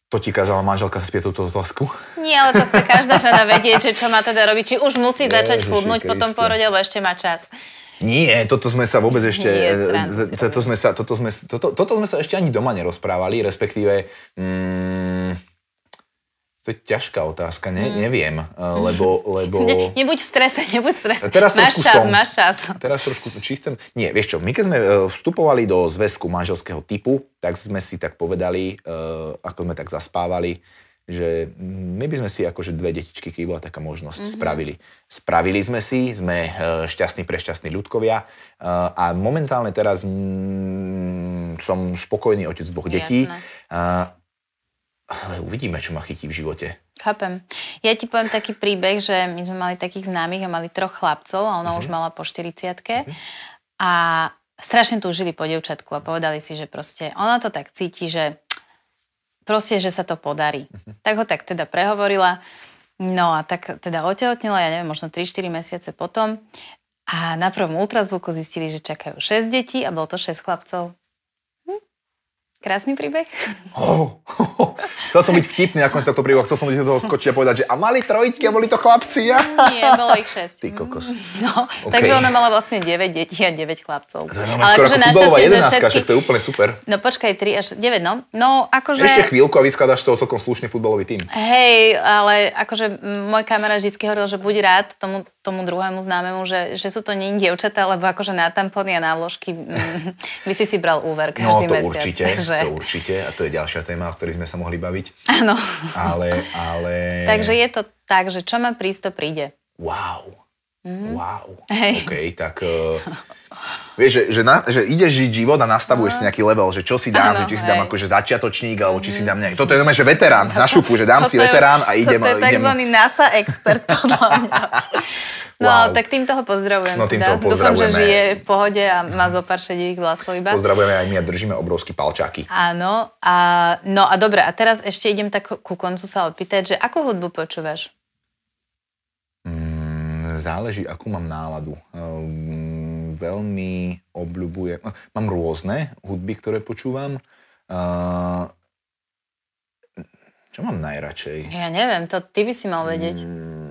To ti kázala manželka sa spieť túto otázku? Nie, ale to chce každá žena vedieť, že čo má teda robiť. Či už musí Ježiši začať chudnúť po tom porode, lebo ešte má čas. Nie, toto sme sa vôbec ešte... Nie, eh, eh, toto, sme sa, toto, sme, toto, toto sme sa ešte ani doma nerozprávali, respektíve... Mm, to je ťažká otázka, ne, mm. neviem, eh, lebo... lebo... Ne, nebuď v strese, nebuď v strese. Teraz máš čas, som, máš čas. Teraz trošku, či chcem... Nie, vieš čo, my keď sme eh, vstupovali do zväzku manželského typu, tak sme si tak povedali, eh, ako sme tak zaspávali, že my by sme si akože dve detičky, keď bola taká možnosť, mm-hmm. spravili. Spravili sme si, sme šťastní pre šťastní ľudkovia a momentálne teraz mm, som spokojný otec dvoch detí. detí ale uvidíme, čo ma chytí v živote. Chápem. Ja ti poviem taký príbeh, že my sme mali takých známych a mali troch chlapcov a ona uh-huh. už mhm. mala po 40 uh-huh. Mhm. a strašne žili po devčatku a povedali si, že proste ona to tak cíti, že proste, že sa to podarí. Uh-huh. Tak ho tak teda prehovorila. No a tak teda otehotnila, ja neviem, možno 3-4 mesiace potom. A na prvom ultrazvuku zistili, že čakajú 6 detí a bolo to 6 chlapcov. Krásny príbeh? Oh, oh, oh. Chcel som byť vtipný ako sa to príbeh. chcel som do toho skočiť a povedať, že a mali trojky, a boli to chlapci. Ja. Nie, bolo ich šesť. Ty kokos. No, okay. takže ona mala vlastne 9 detí a 9 chlapcov. To je Ale akože našťastie, že všetky... to je úplne super. No počkaj, 3 až 9, no. No akože... Ešte chvíľku a vyskladáš toho celkom slušný futbalový tým. Hej, ale akože môj kamera vždy hovoril, že buď rád tomu, tomu druhému známemu, že, že sú to nie dievčatá, lebo akože na tampony a návložky mm, by si si bral úver no, každý no, to mesiac. Určite. Takže Takže... To určite, a to je ďalšia téma, o ktorej sme sa mohli baviť. Áno. Ale, ale... Takže je to tak, že čo ma prísť, to príde. Wow. Mm-hmm. Wow. Hej. OK, tak... Uh... Vieš, že, že, na, že ideš žiť život a nastavuješ no. si nejaký level, že čo si dám, ano, že či si dám akože začiatočník, alebo či si mhm. dám nejaký... Toto je znamená, že veterán, na šupu, že dám to si veterán a idem... To je tzv. NASA expert, podľa No, wow. tak týmto ho pozdravujem. No, týmto teda. Dúfam, že žije v pohode a má zo pár šedivých vlasov iba. Pozdravujeme aj my a držíme obrovský palčáky. Áno. A, no a dobre, a teraz ešte idem tak ku koncu sa opýtať, že akú hudbu počúvaš? Mm, záleží, akú mám náladu. Um, veľmi obľúbujem. Mám rôzne hudby, ktoré počúvam. Uh, čo mám najradšej? Ja neviem, to ty by si mal vedieť. Mm,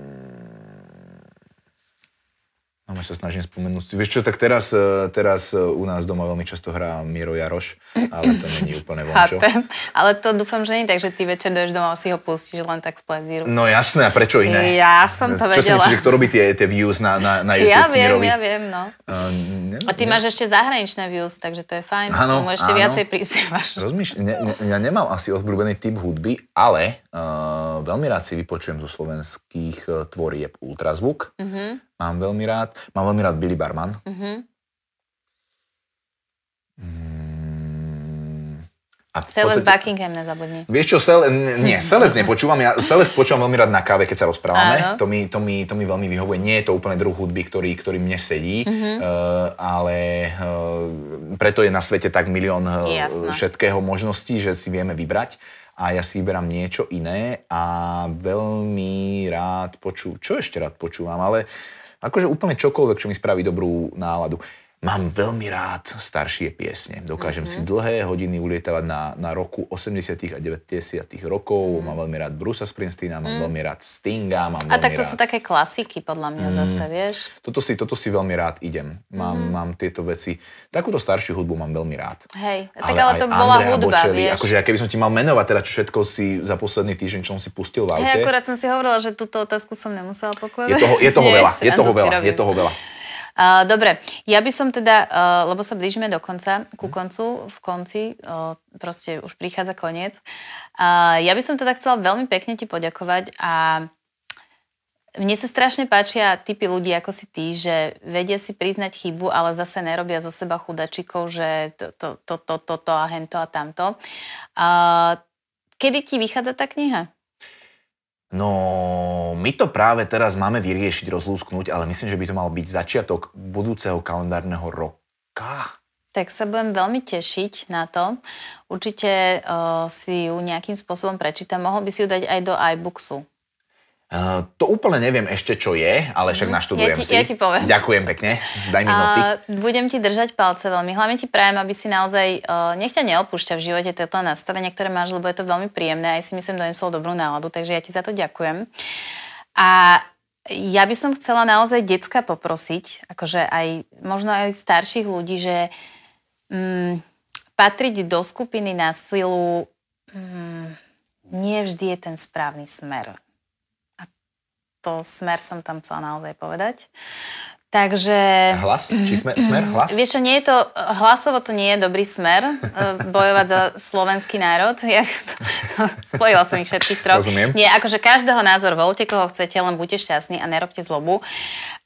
No, ja sa snažím spomenúť. Vieš čo, tak teraz, e, teraz e, u nás doma veľmi často hrá Miro Jaroš, ale to není úplne vončo. Chápem, ale to dúfam, že nie, tak, že ty večer dojdeš a si ho pustíš len tak z plezíru. No jasné, a prečo iné? Ja som to vedela. Čo si myslíš, že kto robí tie, tie views na, na, na YouTube? Ja viem, Mirovi? ja viem, no. Uh, ne, a ty ne. máš ešte zahraničné views, takže to je fajn, áno, áno. ešte viacej prispievaš. Rozmýšľ, ne, ne, ja nemám asi ozbrubený typ hudby, ale Eh, veľmi rád si vypočujem zo slovenských eh, tvorieb ultrazvuk. Uh-huh. Mám veľmi rád. Mám veľmi rád Billy Barman. Uh-huh. Mm, Celest podstate, Buckingham nezabudni. Vieš čo, Cel, nie, Celest nepočúvam. Ja Celest počúvam veľmi rád na káve, keď sa rozprávame. To mi, to, mi, to mi veľmi vyhovuje. Nie je to úplne druh hudby, ktorý, ktorý mne sedí, uh-huh. uh, ale uh, preto je na svete tak milión uh, všetkého možností, že si vieme vybrať a ja si vyberám niečo iné a veľmi rád počúvam, čo ešte rád počúvam, ale akože úplne čokoľvek, čo mi spraví dobrú náladu. Mám veľmi rád staršie piesne. Dokážem mm-hmm. si mhm. dlhé hodiny ulietavať na, na roku 80. a 90. rokov. Mm-hmm. Mám veľmi rád Brusa Springsteena, mám mm-hmm. veľmi rád Stinga. Mám a tak to rád... sú také klasiky podľa mňa mm-hmm. zase, vieš? Toto si, toto si veľmi rád idem. Mám, mm-hmm. mám tieto veci. Takúto staršiu hudbu mám veľmi rád. Hej, ale tak ale to bola Andrea hudba, Bočeli, vieš? Akože ja keby som ti mal menovať teda, čo všetko si za posledný týždeň, čo som si pustil v aute. Hej, akurát som si hovorila, že túto otázku som nemusela pokladať. Je toho, je toho veľa, je toho veľa, je toho veľa. Eh, dobre, ja by som teda, eh, lebo sa blížime do konca, ku mhm. koncu, v konci, eh, proste už prichádza koniec. Ja by som teda chcela veľmi pekne ti poďakovať a mne sa strašne páčia typy ľudí ako si ty, že vedia si priznať chybu, ale zase nerobia zo seba chudačikov, že toto to, to, to, to, to a hento a tamto. Kedy ti vychádza tá kniha? No, my to práve teraz máme vyriešiť, rozlúsknuť, ale myslím, že by to mal byť začiatok budúceho kalendárneho roka. Tak sa budem veľmi tešiť na to. Určite uh, si ju nejakým spôsobom prečítam. Mohol by si ju dať aj do iBooksu. Uh, to úplne neviem ešte, čo je, ale však mhm. naštudujem ja ti, si. Ja ti poviem. Ďakujem pekne, daj mi noty. Uh, budem ti držať palce veľmi. Hlavne ti prajem, aby si naozaj, uh, nech ťa neopúšťa v živote toto nastavenie, ktoré máš, lebo je to veľmi príjemné. Aj si myslím, donesol dobrú náladu, takže ja ti za to ďakujem. A ja by som chcela naozaj decka poprosiť, akože aj, možno aj starších ľudí, že mm, patriť do skupiny na silu mm, nie vždy je ten správny smer to smer som tam chcela naozaj povedať. Takže... Hlas? Či smer, smer mhm. hlas? Vieš čo, nie je to, hlasovo to nie je dobrý smer e, bojovať za slovenský národ. Ja, to, spojila som ich všetkých troch. Rozumiem. Nie, akože každého názor voľte, koho chcete, len buďte šťastní a nerobte zlobu.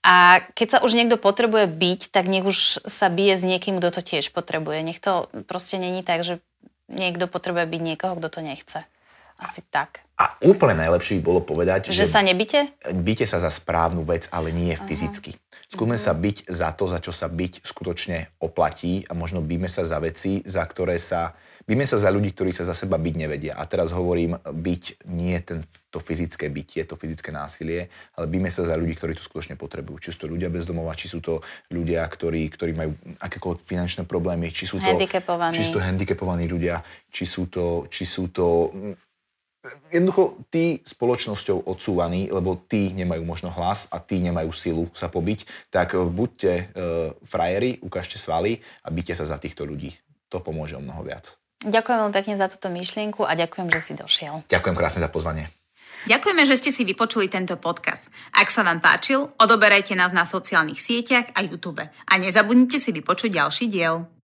A keď sa už niekto potrebuje byť, tak nech už sa bije s niekým, kto to tiež potrebuje. Nech to proste není tak, že niekto potrebuje byť niekoho, kto to nechce. Asi tak. A úplne najlepšie by bolo povedať, že, že sa nebite? Byte sa za správnu vec, ale nie uh-huh. fyzicky. Skúsme uh-huh. sa byť za to, za čo sa byť skutočne oplatí a možno bíme sa za veci, za ktoré sa... Bíme sa za ľudí, ktorí sa za seba byť nevedia. A teraz hovorím byť nie to fyzické bytie, to fyzické násilie, ale bíme sa za ľudí, ktorí to skutočne potrebujú. Či sú to ľudia bez domova, či sú to ľudia, ktorí, ktorí majú akékoľvek finančné problémy, či sú to handicapovaní, či sú to handicapovaní ľudia, či sú to, či sú to mm, jednoducho tí spoločnosťou odsúvaní, lebo tí nemajú možno hlas a tí nemajú silu sa pobiť, tak eh, buďte e, frajeri, ukážte svaly a byte sa za týchto ľudí. To pomôže o mnoho viac. Ďakujem veľmi pekne za túto myšlienku a ďakujem, že si došiel. Ďakujem krásne za pozvanie. Ďakujeme, že ste si vypočuli tento podcast. Ak sa vám páčil, odoberajte nás na sociálnych sieťach a YouTube. A nezabudnite si vypočuť ďalší diel.